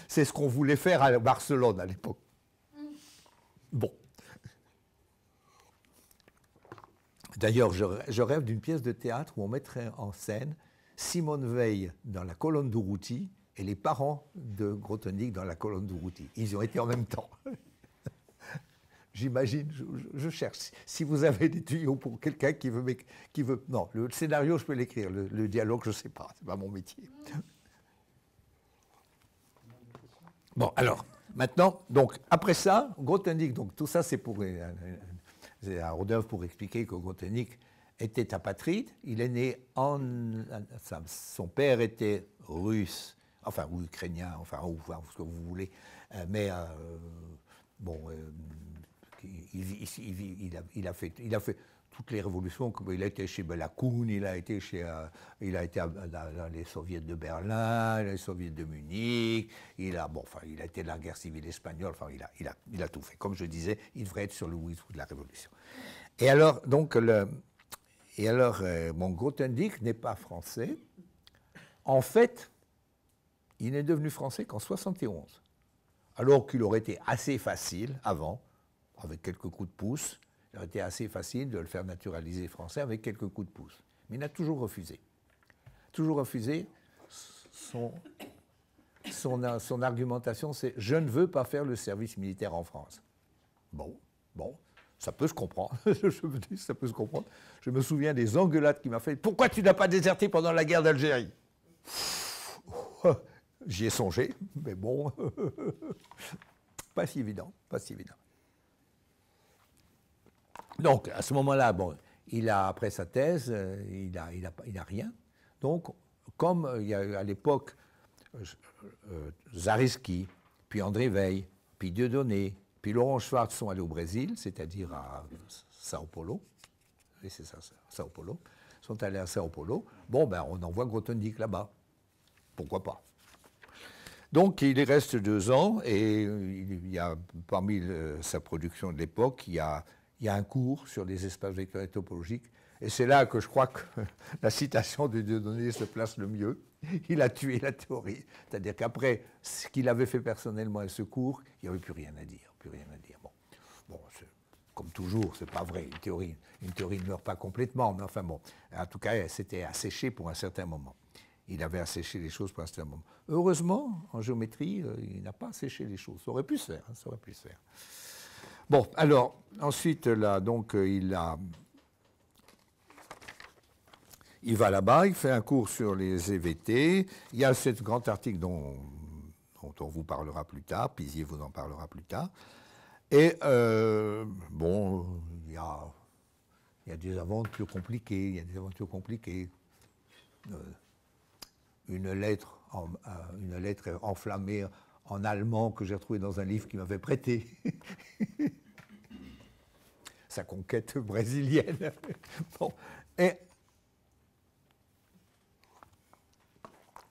c'est ce qu'on voulait faire à Barcelone à l'époque. Mm. Bon. D'ailleurs, je, rêve d'une pièce de théâtre où on mettrait en scène Simone Veil dans la colonne d'Uruti, et les parents de Grothendieck dans la colonne d'Uruti. Ils ont été en même temps. J'imagine, je, cherche. Si vous avez des tuyaux pour quelqu'un qui veut, qui veut. Non, le scénario, je peux l'écrire. Le, dialogue, je ne sais pas. Ce n'est pas mon métier. Bon, alors, maintenant, donc, après ça, Grothendieck, donc tout ça, c'est pour. C'est un pour expliquer que Grothendieck était apatride. Il est né en. Son père était russe enfin, ou ukrainien, enfin, ou voir ce que vous voulez. Euh, mais euh, bon, euh, il, a, fait, il a fait toutes les révolutions, il a été chez Belakoun, il a été chez, il a été dans, les soviets de Berlin, les soviets de Munich, il a, bon, enfin, il a été dans la guerre civile espagnole, enfin, il a, il a, il a tout fait. Comme je disais, il devrait être sur le Wizou de la révolution. Et alors, donc, le, et alors, mon n'est pas français. En fait, il n'est devenu français qu'en 71. Alors qu'il aurait été assez facile avant, avec quelques coups de pouce, il aurait été assez facile de le faire naturaliser français avec quelques coups de pouce. Mais il a toujours refusé. Toujours refusé. Son, son, argumentation, c'est je ne veux pas faire le service militaire en France. Bon, bon, ça peut se comprendre. je me dis, ça peut se comprendre. Je me souviens des engueulades qu'il m'a fait. Pourquoi tu n'as pas déserté pendant la guerre d'Algérie oh, J'y ai songé, mais bon, pas si évident, pas si évident. Donc, à ce moment-là, bon, il a, après sa thèse, euh, il n'a il a, rien. Donc, comme euh, il y a eu à l'époque euh, Zariski, puis André Veil, puis Dieudonné, puis Laurent Schwartz sont allés au Brésil, c'est-à-dire à Sao Paulo. et c'est ça, Sao Paulo. sont allés à Sao Paulo. Bon, ben, on envoie Grothendieck là-bas. Pourquoi pas donc il y reste deux ans et il y a, parmi euh, sa production de l'époque, il, y a un cours sur les espaces vectoriels topologiques. Et c'est là que je crois que la citation de Dieudonné se place le mieux. Il a tué la théorie. C'est-à-dire qu'après ce qu'il avait fait personnellement à ce cours, il n'y avait plus rien à dire. Plus rien à dire. Bon, comme toujours, c'est pas vrai. Une théorie, une théorie ne meurt pas complètement. Mais enfin bon, en tout cas, c'était asséché pour un certain moment il avait asséché les choses pour un certain moment. Heureusement, en géométrie, euh, il n'a pas asséché les choses. Ça aurait pu se faire. Hein, ça aurait pu se faire. Bon, alors, ensuite, là, donc, euh, il a. Il va là-bas, il fait un cours sur les EVT. Il y a ce grand article dont, on vous parlera plus tard, Pizier vous en parlera plus tard. Et euh, bon, il y, a, il des aventures compliquées, il y a des aventures compliquées une lettre, euh, une lettre enflammée en allemand que j'ai retrouvée dans un livre qu'il m'avait prêté. Sa conquête brésilienne.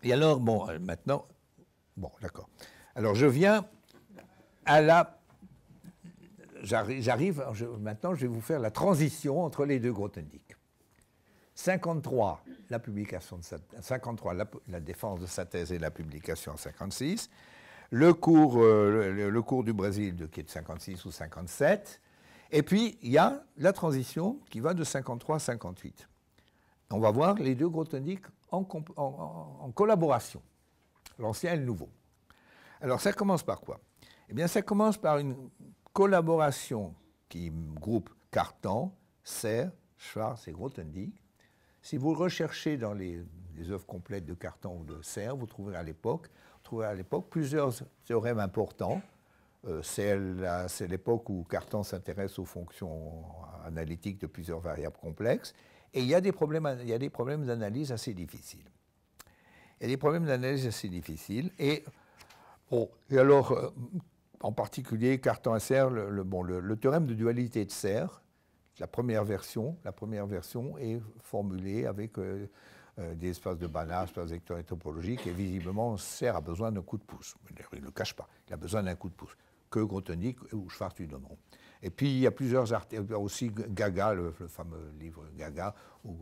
Et, alors, bon, euh, maintenant, bon, d'accord. Alors je viens à la j'arrive, maintenant je vais vous faire la transition entre les deux indiques. 53, la publication de 53, la, défense de sa thèse et la publication en 56. Le cours, euh, le, cours du Brésil de, qui est de 56 ou 57. Et puis, il y a la transition qui va de 53 à 58. On va voir les deux gros en, collaboration, l'ancien et le nouveau. Alors, ça commence par quoi Eh bien, ça commence par une collaboration qui groupe Cartan, Serre, Schwarz et Grothendieck, si vous recherchez dans les, œuvres complètes de Cartan ou de Serre, vous trouverez à l'époque, à l'époque plusieurs théorèmes importants. Euh, c'est l'époque où Cartan s'intéresse aux fonctions analytiques de plusieurs variables complexes. Et il y a des problèmes, il y des problèmes d'analyse assez difficiles. Il y a des problèmes d'analyse assez difficiles. Et, alors, euh, en particulier, Cartan et Serre, le, bon, le, théorème de dualité de Serre la première version, la première version est formulée avec euh, euh, des espaces de Banach, espaces vecteurs topologiques, et visiblement, Serre a besoin d'un coup de pouce. Il ne le cache pas, il a besoin d'un coup de pouce. Que Grotonique ou Schwartz lui donneront. Et puis, il y a plusieurs articles, euh, aussi Gaga, le, fameux livre Gaga, où,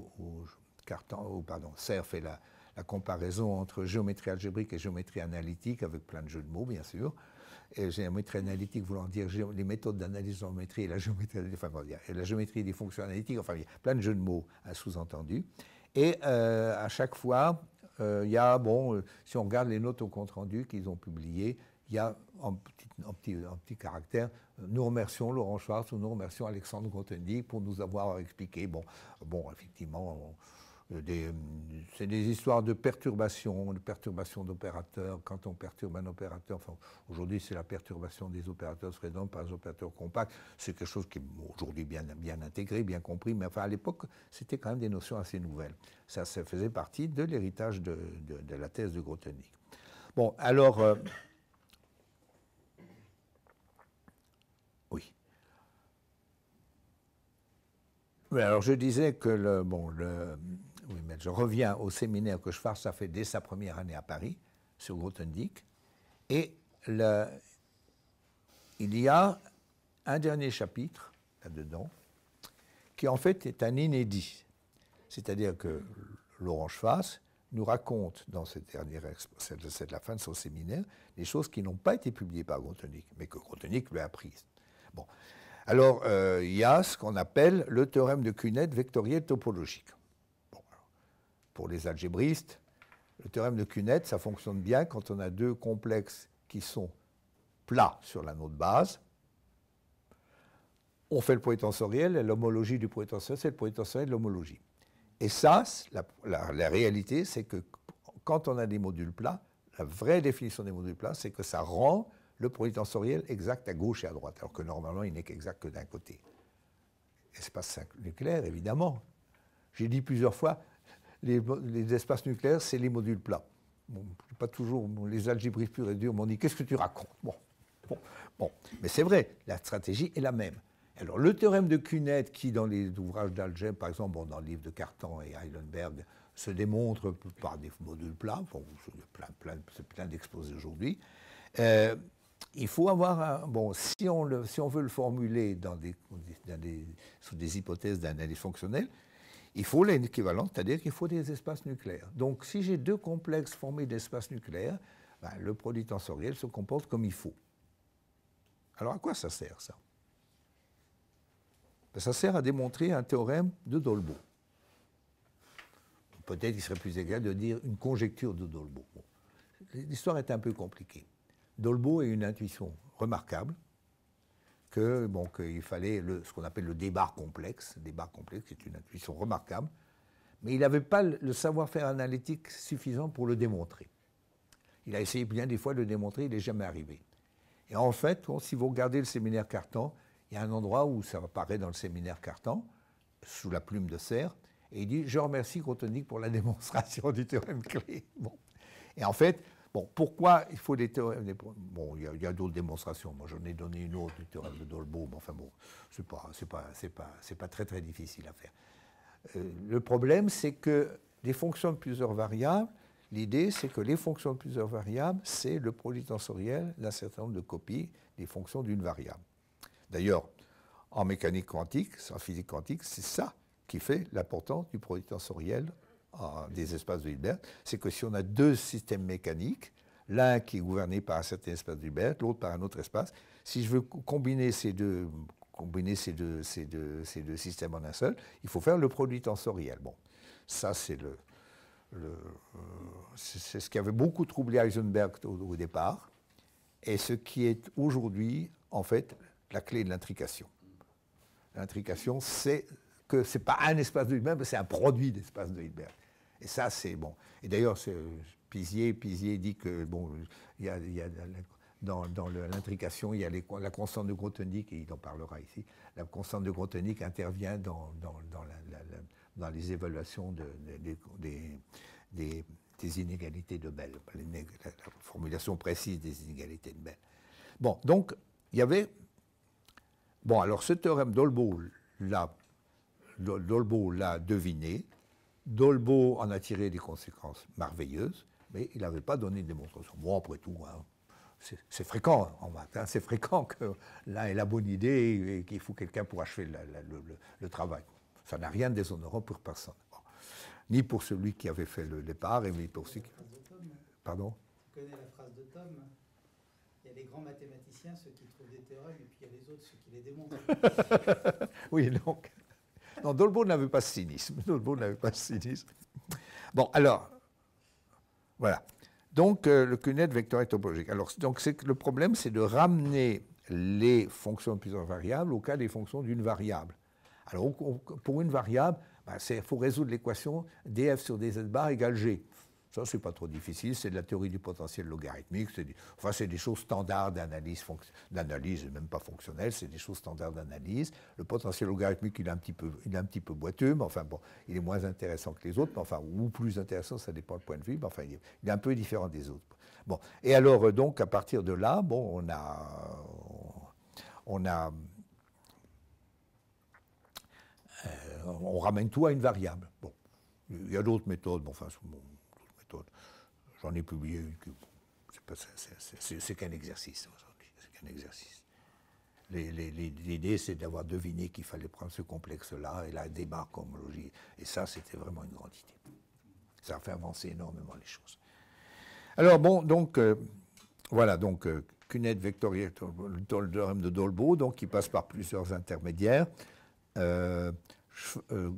Serre fait la comparaison entre géométrie algébrique et géométrie analytique, avec plein de jeux de mots, bien sûr et géométrie analytique voulant dire les méthodes d'analyse de géométrie et la géométrie, enfin, et la géométrie des fonctions analytiques, enfin il y a plein de jeux de mots à sous entendu Et euh, à chaque fois, euh, il y a, bon, euh, si on regarde les notes au compte-rendu qu'ils ont publiées, il y a en petit, petit, caractère, nous remercions Laurent Schwartz ou nous remercions Alexandre Gontendy pour nous avoir expliqué. Bon, bon effectivement, c'est des histoires de perturbations, de perturbations d'opérateurs, quand on perturbe un opérateur, aujourd'hui c'est la perturbation des opérateurs donc par les opérateurs compacts, c'est quelque chose qui est aujourd'hui bien, bien intégré, bien compris, mais enfin à l'époque c'était quand même des notions assez nouvelles. Ça, faisait partie de l'héritage de, la thèse de Grothendieck. Bon, alors... Euh, oui. alors je disais que bon, le, je reviens au séminaire que Schwarz a fait dès sa première année à Paris, sur Grothendieck. Et il y a un dernier chapitre là-dedans, qui en fait est un inédit. C'est-à-dire que Laurent Schwarz nous raconte dans cette dernière c'est la fin de son séminaire, des choses qui n'ont pas été publiées par Grothendieck, mais que Grothendieck lui a apprises. Bon. Alors, euh, il y a ce qu'on appelle le théorème de Cunette vectoriel topologique pour les algébristes, le théorème de Cunette, ça fonctionne bien quand on a deux complexes qui sont plats sur l'anneau de base. On fait le produit et l'homologie du tensoriel, c'est le tensoriel de l'homologie. Et ça, la, réalité, c'est que quand on a des modules plats, la vraie définition des modules plats, c'est que ça rend le polytensoriel exact à gauche et à droite, alors que normalement, il n'est exact que d'un côté. Espace nucléaire, évidemment. J'ai dit plusieurs fois, les, espaces nucléaires, c'est les modules plats. pas toujours les algébriques purs et durs m'ont dit Qu'est-ce que tu racontes bon, bon, bon, mais c'est vrai, la stratégie est la même. Alors, le théorème de Cunette qui dans les ouvrages d'algèbre, par exemple, dans le livre de Cartan et Heidenberg, se démontre par des modules plats, bon, plein, plein, plein d'exposés aujourd'hui, euh, il faut avoir un. Bon, si on, le, si on veut le formuler dans des, sous des hypothèses d'analyse fonctionnelle, il faut l'équivalent, c'est-à-dire qu'il faut des espaces nucléaires. Donc si j'ai deux complexes formés d'espaces nucléaires, ben, le produit tensoriel se comporte comme il faut. Alors à quoi ça sert ça ben, Ça sert à démontrer un théorème de Dolbo. Peut-être qu'il serait plus égal de dire une conjecture de Dolbo. L'histoire est un peu compliquée. Dolbeau a une intuition remarquable, que bon, qu'il fallait le, ce qu'on appelle le débat complexe. débat complexe, c'est une intuition remarquable, mais il n'avait pas le savoir-faire analytique suffisant pour le démontrer. Il a essayé bien des fois de le démontrer, il n'est jamais arrivé. Et en fait, si vous regardez le séminaire Cartan, il y a un endroit où ça apparaît dans le séminaire Cartan, sous la plume de serre, et il dit Je remercie Grothendieck pour la démonstration du théorème clé. Bon. Et en fait, Bon, pourquoi il faut des théorèmes Bon, il y a, d'autres démonstrations. Moi, j'en ai donné une autre, du théorème de Mais Enfin bon, c'est pas, pas, très très difficile à faire. Euh, le problème, c'est que des fonctions de plusieurs variables, l'idée, c'est que les fonctions de plusieurs variables, c'est le produit tensoriel d'un certain nombre de copies des fonctions d'une variable. D'ailleurs, en mécanique quantique, en physique quantique, c'est ça qui fait l'importance du produit tensoriel des espaces de Hilbert, c'est que si on a deux systèmes mécaniques, l'un qui est gouverné par un certain espace de Hilbert, l'autre par un autre espace, si je veux combiner ces deux combiner ces deux, ces, deux, ces deux systèmes en un seul, il faut faire le produit tensoriel. Bon, ça c'est le, euh, c'est ce qui avait beaucoup troublé Heisenberg au, départ, et ce qui est aujourd'hui en fait la clé de l'intrication. L'intrication, c'est que ce n'est pas un espace de Hilbert, mais c'est un produit d'espace de Hilbert. Et ça, c'est bon. Et d'ailleurs, Pizier, dit que, bon, dans, l'intrication, il y a la constante de Grothendieck, et il en parlera ici, la constante de Grothendieck intervient dans, les évaluations des, des, inégalités de Bell, la, formulation précise des inégalités de Bell. Bon, donc, il y avait... Bon, alors ce théorème d'Olbo l'a deviné, Dolbo en a tiré des conséquences merveilleuses, mais il n'avait pas donné de démonstration. Bon, après tout, hein, c'est fréquent hein, en maths, hein, c'est fréquent que l'un ait la bonne idée et qu'il faut quelqu'un pour achever le, travail. Ça n'a rien de déshonorant pour personne. Ni pour celui qui avait fait le départ, et ni pour celui qui... Pardon Vous connaissez la phrase de Tom il y a les grands mathématiciens, ceux qui trouvent des théorèmes, et puis il y a les autres, ceux qui les démontrent. oui, donc, Non, Dolbeau n'avait pas de cynisme. Dolbeau n'avait pas cynisme. Bon, alors, voilà. Donc, euh, le Cunet vecteur est topologique. Alors, donc, le problème, c'est de ramener les fonctions de plusieurs variables au cas des fonctions d'une variable. Alors, pour une variable, il bah, faut résoudre l'équation df sur dz bar égale g. Ça, c'est pas trop difficile. C'est de la théorie du potentiel logarithmique. Enfin, c'est des choses standards d'analyse, d'analyse même pas fonctionnelle. C'est des choses standards d'analyse. Le potentiel logarithmique, il est un petit peu, il est un petit peu boiteux, mais enfin bon, il est moins intéressant que les autres, mais enfin ou plus intéressant, ça dépend du point de vue. Mais enfin, il est, un peu différent des autres. Bon. Et alors euh, donc, à partir de là, bon, on a, on a, euh, on ramène tout à une variable. Bon. Il y a d'autres méthodes, mais enfin, J'en ai publié une c'est qu'un exercice aujourd'hui, c'est qu'un exercice. L'idée, c'est d'avoir deviné qu'il fallait prendre ce complexe-là et la débarque homologie. Et ça, c'était vraiment une grande idée. Ça a fait avancer énormément les choses. Alors bon, donc, voilà, donc, Cunette, Cunet, vectoriel, le théorème de Dolbeau, donc, qui passe par plusieurs intermédiaires euh,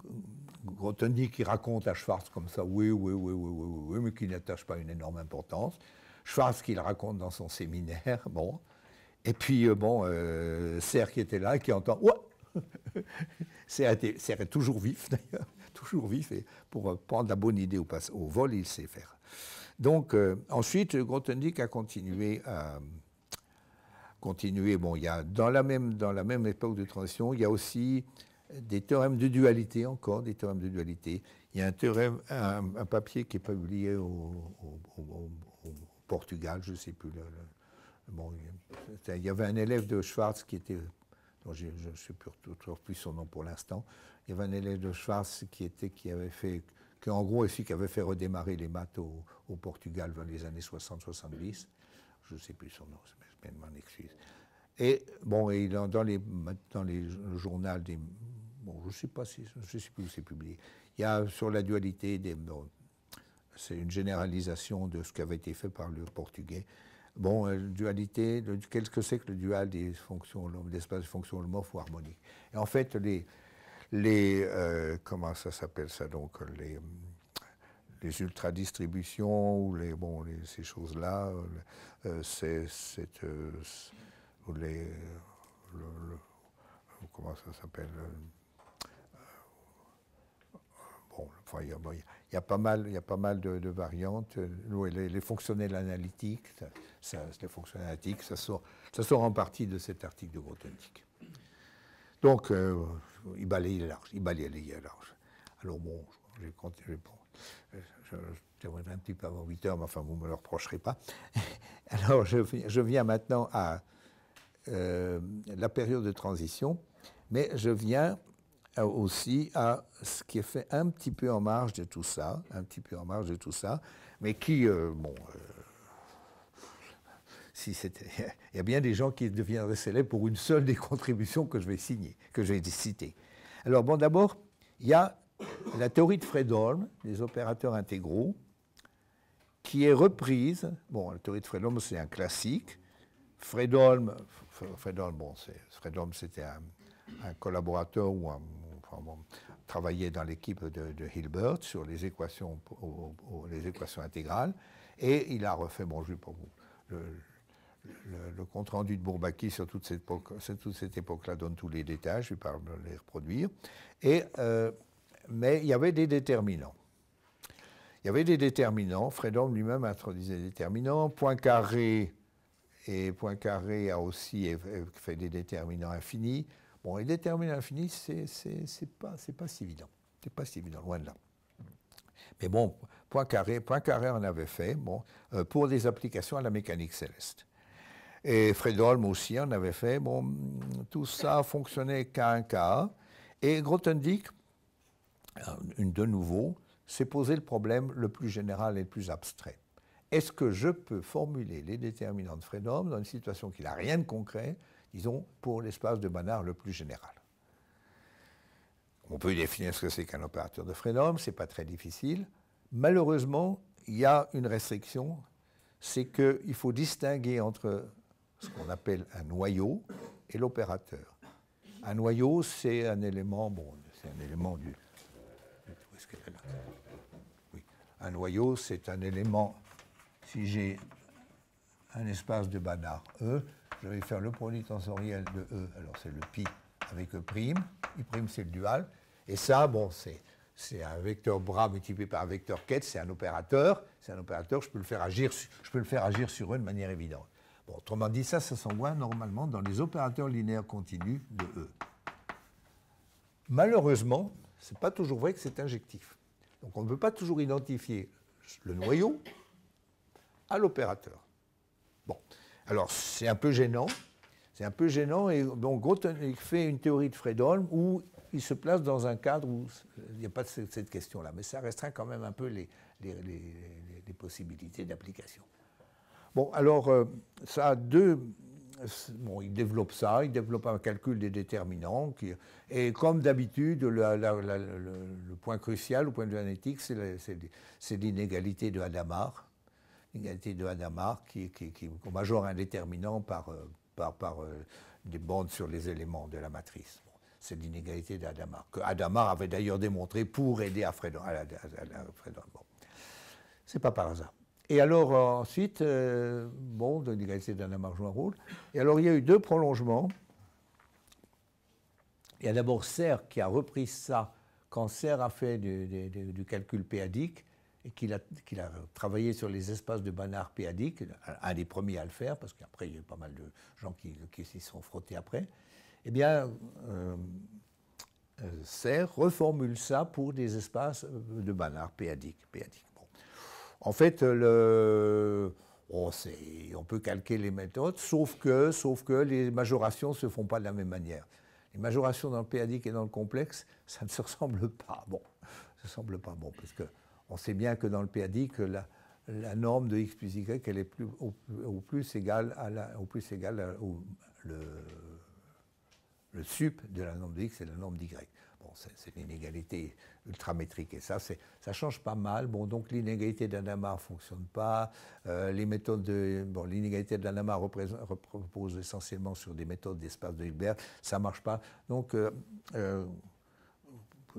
qui raconte à Schwartz comme ça, oui, oui, oui, oui, oui, mais qui n'attache pas une énorme importance. Schwartz qui le raconte dans son séminaire, bon. Et puis, euh, bon, euh, Serre qui était là, qui entend, ouais Serre, est toujours vif, d'ailleurs, toujours vif, et pour euh, prendre la bonne idée au, au vol, il sait faire. Donc, ensuite, Grotendieck a continué à continuer. Bon, il y a, dans la même, dans la même époque de transition, il y a aussi des théorèmes de dualité, encore des théorèmes de dualité. Il y a un, théorème, un, papier qui est publié au, Portugal, je ne sais plus. bon, il y avait un élève de Schwartz qui était, je ne sais plus, plus son nom pour l'instant, il y avait un élève de Schwartz qui, était, qui avait fait qui en gros ici qui avait fait redémarrer les maths au, Portugal dans les années 60-70. Je ne sais plus son nom, je m'en excuse. Et bon, et dans, les, dans les journaux des, Bon, je ne sais pas si, je sais plus où c'est publié. Il y a sur la dualité des. c'est une généralisation de ce qui avait été fait par le portugais. Bon, euh, dualité, qu'est-ce que c'est que le dual des fonctions, l'espace de fonctions holomorphes ou harmoniques Et en fait, les, les euh, comment ça s'appelle ça donc, les, les ultra-distributions ou les, bon, ces choses-là, euh, c'est, ou les, comment ça s'appelle Bon, il, y a, pas mal, il y pas mal de, variantes. Euh, les, fonctionnels analytiques, ça, les fonctionnels analytiques, ça sort, ça en partie de cet article de Grothendieck. Donc, euh, il balaye large, il balaye les large. Alors bon, j'ai compté, bon, je, terminerai un petit peu avant 8 heures, mais enfin, vous ne me le reprocherez pas. Alors, je, je viens maintenant à euh, la période de transition, mais je viens aussi à ce qui est fait un petit peu en marge de tout ça, un petit peu en marge de tout ça, mais qui, euh, bon, euh, il y a bien des gens qui deviendraient célèbres pour une seule des contributions que je vais signer, que je vais citer. Alors bon, d'abord, il y a la théorie de Fredholm des opérateurs intégraux, qui est reprise. Bon, la théorie de Fredholm, c'est un classique. Fredholm, Fredholm, bon, Fredholm, c'était un un collaborateur ou travaillait dans l'équipe de, Hilbert sur les équations, les équations intégrales, et il a refait, bon, je pour vous, le, le compte-rendu de Bourbaki sur toute cette, époque, là donne tous les détails, je ne vais pas les reproduire, euh, mais il y avait des déterminants. Il y avait des déterminants, Fredholm lui-même introduisait des déterminants, Poincaré, et Poincaré a aussi euh, fait des déterminants infinis, Bon, et déterminer l'infini, c'est pas, pas si évident. C'est pas si évident, loin de là. Mais bon, Poincaré, en avait fait, bon, euh, pour des applications à la mécanique céleste. Et Fredholm aussi en avait fait. Bon, tout ça fonctionnait qu'à un cas. Et Grothendieck, euh, de nouveau, s'est posé le problème le plus général et le plus abstrait. Est-ce que je peux formuler les déterminants de Fredholm dans une situation qui n'a rien de concret disons, pour l'espace de Banach le plus général. On peut définir ce que c'est qu'un opérateur de ce n'est pas très difficile. Malheureusement, il y a une restriction, c'est qu'il faut distinguer entre ce qu'on appelle un noyau et l'opérateur. Un noyau, c'est un élément, bon, c'est un élément du. Oui. Un noyau, c'est un élément. Si j'ai un espace de Banach E, je vais faire le produit tensoriel de E, alors c'est le pi avec E', I' c'est le dual, et ça, bon, c'est un vecteur bras multiplié par un vecteur ket, c'est un opérateur, c'est un opérateur, je peux, le faire agir, je peux le faire agir sur E de manière évidente. Bon, autrement dit, ça, ça s'envoie normalement dans les opérateurs linéaires continus de E. Malheureusement, ce n'est pas toujours vrai que c'est injectif. Donc on ne peut pas toujours identifier le noyau à l'opérateur. Bon. Alors c'est un peu gênant, c'est un peu gênant, et donc Grothendieck fait une théorie de Fredholm où il se place dans un cadre où il n'y a pas cette question-là, mais ça restreint quand même un peu les, possibilités d'application. Bon, alors euh, ça a deux... Bon, il développe ça, il développe un calcul des déterminants, et comme d'habitude, le, point crucial au point de vue analytique, c'est l'inégalité de Hadamard, l'égalité de Hadamard, qui, est qui, qu'on indéterminant par, euh, par, euh, des bandes sur les éléments de la matrice. c'est l'inégalité d'Adamar, que Hadamard avait d'ailleurs démontré pour aider à Fredon. À, n'est C'est pas par hasard. Et alors ensuite, euh, bon, de Hadamard joue un rôle. Et alors il y a eu deux prolongements. Il y a d'abord Serre qui a repris ça quand Serre a fait du, du calcul péadique et qu'il a, travaillé sur les espaces de Banach péadique, un des premiers à le faire, parce qu'après il y a eu pas mal de gens qui, s'y sont frottés après, eh bien, euh, euh, Serre reformule ça pour des espaces euh, de Banach péadique. En fait, le, oh, on peut calquer les méthodes, sauf que, les majorations ne se font pas de la même manière. Les majorations dans le péadique et dans le complexe, ça ne se ressemble pas. Bon, ça ne semble pas bon, parce que on sait bien que dans le PADI, que la, norme de x plus y, elle est plus, au, plus égale à la, au plus égale le, sup de la norme de x et la norme d'y. Bon, c'est l'inégalité ultramétrique et ça, ça change pas mal. Bon, donc l'inégalité d'Anamar ne fonctionne pas. Euh, les méthodes de, bon, l'inégalité d'Anamar repose essentiellement sur des méthodes d'espace de Hilbert. Ça marche pas. Donc, euh, euh,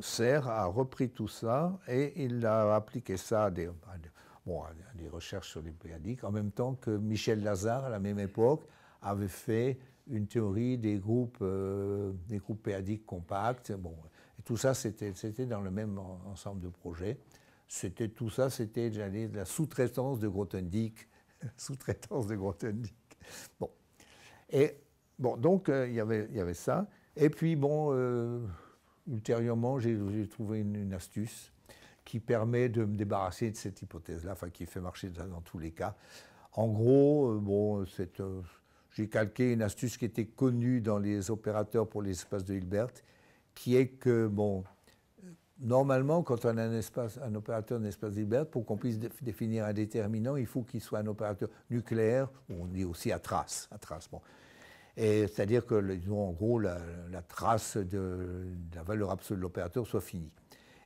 Serre a repris tout ça et il a appliqué ça à des, recherches sur les périodiques. en même temps que Michel Lazare, à la même époque, avait fait une théorie des groupes, euh, des groupes péadiques compacts. Bon, et tout ça, c'était dans le même ensemble de projets. C'était tout ça, c'était de la sous-traitance de Grothendieck, sous-traitance de Grothendieck. Bon, et bon, donc euh, il y avait, y avait ça. Et puis bon, euh, ultérieurement, j'ai trouvé une, astuce qui permet de me débarrasser de cette hypothèse-là, enfin qui fait marcher dans tous les cas. En gros, euh, bon, euh, j'ai calqué une astuce qui était connue dans les opérateurs pour l'espace de Hilbert, qui est que, bon, normalement, quand on a un, espace, un opérateur d'un espace Hilbert, pour qu'on puisse définir un déterminant, il faut qu'il soit un opérateur nucléaire, on est aussi à trace. À trace c'est-à-dire que, ont en gros la, trace de, la valeur absolue de l'opérateur soit finie.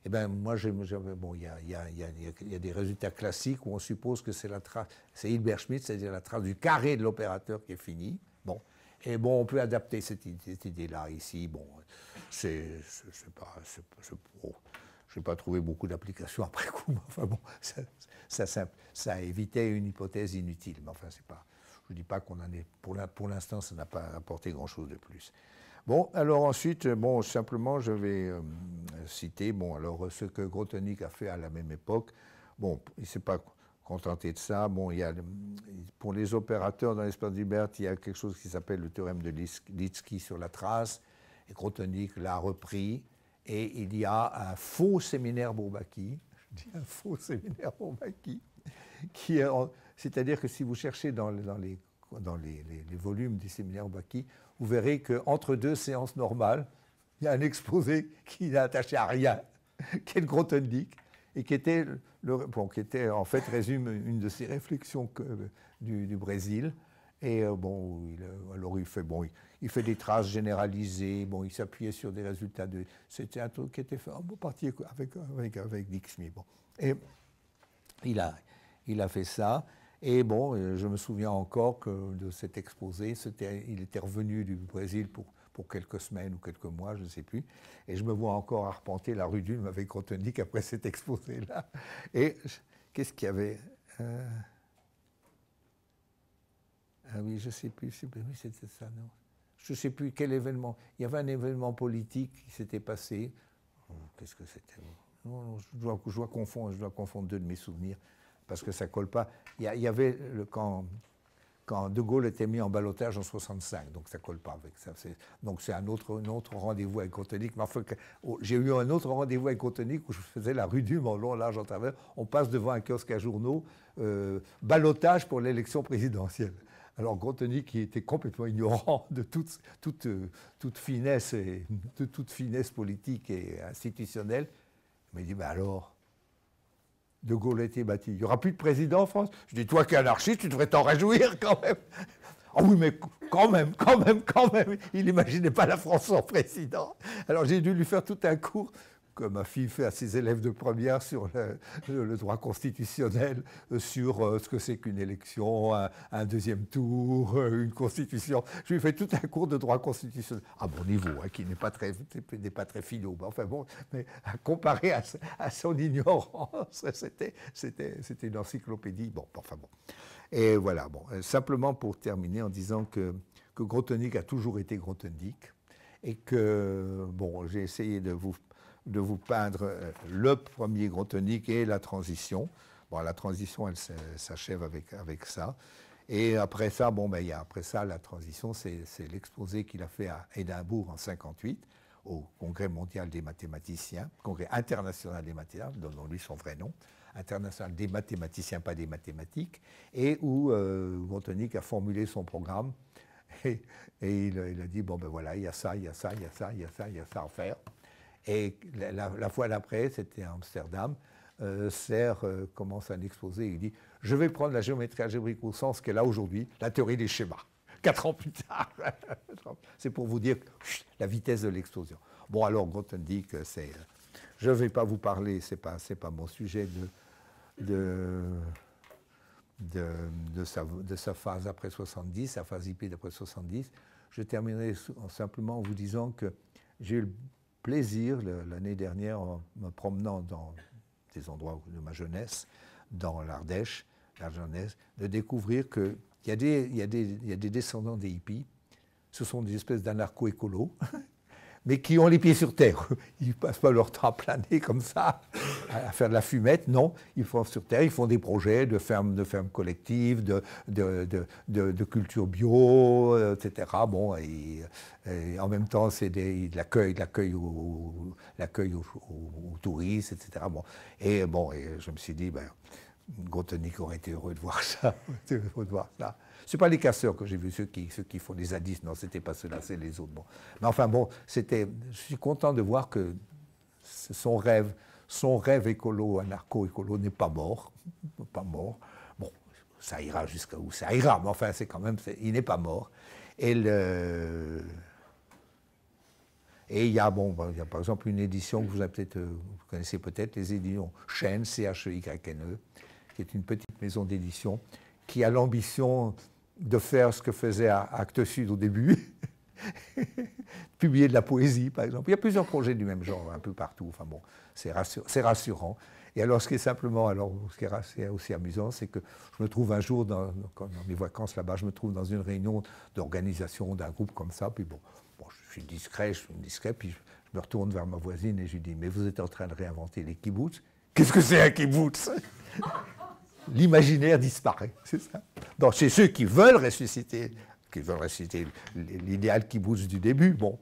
Eh bien, moi, il bon, y, a, y, a, y, y, a des résultats classiques où on suppose que c'est la trace, c'est Hilbert Schmidt, c'est-à-dire la trace du carré de l'opérateur qui est fini Bon. Et bon, on peut adapter cette, idée-là ici. Bon, c'est pas. C je n'ai pas trouvé beaucoup d'applications après coup, mais enfin bon, ça, ça, ça, ça, a une hypothèse inutile, mais enfin, c'est pas. Je ne dis pas qu'on en est. Pour l'instant, ça n'a pas apporté grand-chose de plus. Bon, alors ensuite, euh, bon, simplement, je vais euh, citer bon, alors, ce que Grotonik a fait à la même époque. Bon, il ne s'est pas contenté de ça. Bon, il y a, pour les opérateurs dans l'espace d'Hubert, il y a quelque chose qui s'appelle le théorème de Litsky sur la trace. Et Grotonik l'a repris. Et il y a un faux séminaire Bourbaki, je dis un faux séminaire Bourbaki, qui est. C'est-à-dire que si vous cherchez dans, les, volumes des séminaires Baki, vous verrez qu'entre deux séances normales, il y a un exposé qui n'a attaché à rien, qui est le gros et qui était, qui était en fait résume une de ses réflexions du, Brésil. Et euh, bon, euh, alors il fait, bon, il, fait des traces généralisées, bon, il s'appuyait sur des résultats de. C'était un truc qui était fait en partie avec, avec, avec Et il a fait ça. Et bon, euh, je me souviens encore que de cet exposé, il était revenu du Brésil pour, quelques semaines ou quelques mois, je ne sais plus. Et je me vois encore arpenter la rue d'Ulm avec Rotendick après cet exposé-là. Et qu'est-ce qu'il y avait euh, Ah oui, je ne sais plus. c'était ça, Je ne sais plus quel événement. Il y avait un événement politique qui s'était passé. Oh, qu'est-ce que c'était je dois, je dois je dois confondre deux de mes souvenirs parce que ça colle pas. Il y, avait, quand, De Gaulle était mis en balotage en 65, donc ça colle pas avec ça. donc c'est un autre, autre rendez-vous avec Contenic. Oh, j'ai eu un autre rendez-vous avec Contenic où je faisais la rue du en long, large, en travers. On passe devant un kiosque à journaux, euh, balotage pour l'élection présidentielle. Alors Grontoni, qui était complètement ignorant de toute, finesse, et, de toute finesse politique et institutionnelle, m'a dit, mais alors, de Gaulle était bâti. Il n'y aura plus de président en France. Je dis, toi qui es anarchiste, tu devrais t'en réjouir quand même. Ah oui, mais quand même, quand même, quand même, il n'imaginait pas la France sans président. Alors j'ai dû lui faire tout un cours que ma fille fait à ses élèves de première sur le, droit constitutionnel, euh, sur euh, ce que c'est qu'une élection, un, deuxième tour, euh, une constitution. Je lui fais tout un cours de droit constitutionnel, à mon niveau, hein, qui n'est pas très, n'est pas très philo. enfin bon, mais comparé à, à son ignorance, c'était, c'était, c'était une encyclopédie. Bon, enfin bon. Et voilà, bon, simplement pour terminer en disant que, que a toujours été Grotonique, et que, bon, j'ai essayé de vous de vous peindre euh, le premier Grontonic et la transition. Bon, la transition, elle s'achève avec, avec ça. Et après ça, bon, ben, y a, après ça, la transition, c'est l'exposé qu'il a fait à Édimbourg en 58, au Congrès mondial des mathématiciens, Congrès international des mathématiciens, donnons-lui son vrai nom, international des mathématiciens, pas des mathématiques, et où euh, a formulé son programme. Et, il, il, a dit, bon ben voilà, il y a ça, il y a ça, il y a ça, il y a ça, il y a ça à faire. Et la, fois d'après, c'était à Amsterdam, euh, Serre euh, commence un exposé, il dit Je vais prendre la géométrie algébrique au sens qu'elle a aujourd'hui, la théorie des schémas. Quatre ans plus tard, c'est pour vous dire la vitesse de l'explosion. Bon, alors Grotten dit que c'est. Euh, je ne vais pas vous parler, ce n'est pas, pas mon sujet de, de, de, sa, phase après 70, sa phase IP d'après 70. Je terminerai simplement en vous disant que j'ai eu plaisir, l'année dernière, en me promenant dans des endroits de ma jeunesse, dans l'Ardèche, de découvrir qu'il y, y, y, a des descendants des hippies. Ce sont des espèces d'anarcho-écolos mais qui ont les pieds sur terre. Ils ne passent pas leur temps à planer comme ça, à faire de la fumette, non. Ils font sur terre, ils font des projets de fermes de ferme collectives, de, de, culture bio, euh, etc. Bon, et, en même temps, c'est de l'accueil, aux, touristes, etc. Et bon, je me suis dit, ben, aurait été heureux de voir ça. Heureux de voir ça. Ce pas les casseurs que j'ai vus, ceux qui, ceux qui font des indices. Non, c'était pas ceux-là, c'est les autres. Bon. Mais enfin, bon, c'était. Je suis content de voir que son rêve, son rêve écolo, anarcho-écolo, n'est pas mort. Pas mort. Bon, ça ira jusqu'à où ça ira, mais enfin, c'est quand même. Il n'est pas mort. Et le. Et il y a, bon, ben, il y a par exemple une édition que vous, avez peut euh, vous connaissez peut-être, les éditions chaîne C-H-E-Y-N-E, e, qui est une petite maison d'édition qui a l'ambition de faire ce que faisait Actes Sud au début, publier de la poésie, par exemple. Il y a plusieurs projets du même genre, un peu partout. Enfin bon, c'est rassurant. Et alors, ce qui est simplement, alors, ce qui est aussi amusant, c'est que je me trouve un jour, dans, mes vacances là-bas, je me trouve dans une réunion d'organisation d'un groupe comme ça, puis bon, je suis discret, je suis discret, puis je, me retourne vers ma voisine et je lui dis, mais vous êtes en train de réinventer les kibbutz Qu'est-ce que c'est un kibbutz l'imaginaire disparaît. C'est ça. Donc c'est ceux qui veulent ressusciter, qui veulent ressusciter l'idéal bouge du début. Bon,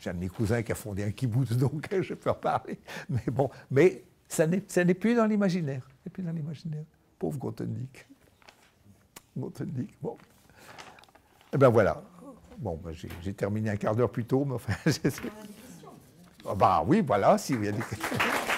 j'ai un de mes cousins qui a fondé un kibbutz, donc je peux en parler. Mais bon, mais ça n'est plus dans l'imaginaire. n'est plus dans l'imaginaire. Pauvre Grothendieck. bon. Eh bien voilà. Bon, ben, j'ai terminé un quart d'heure plus tôt, mais enfin, j'espère. Ah bah oui, voilà, si y a des questions.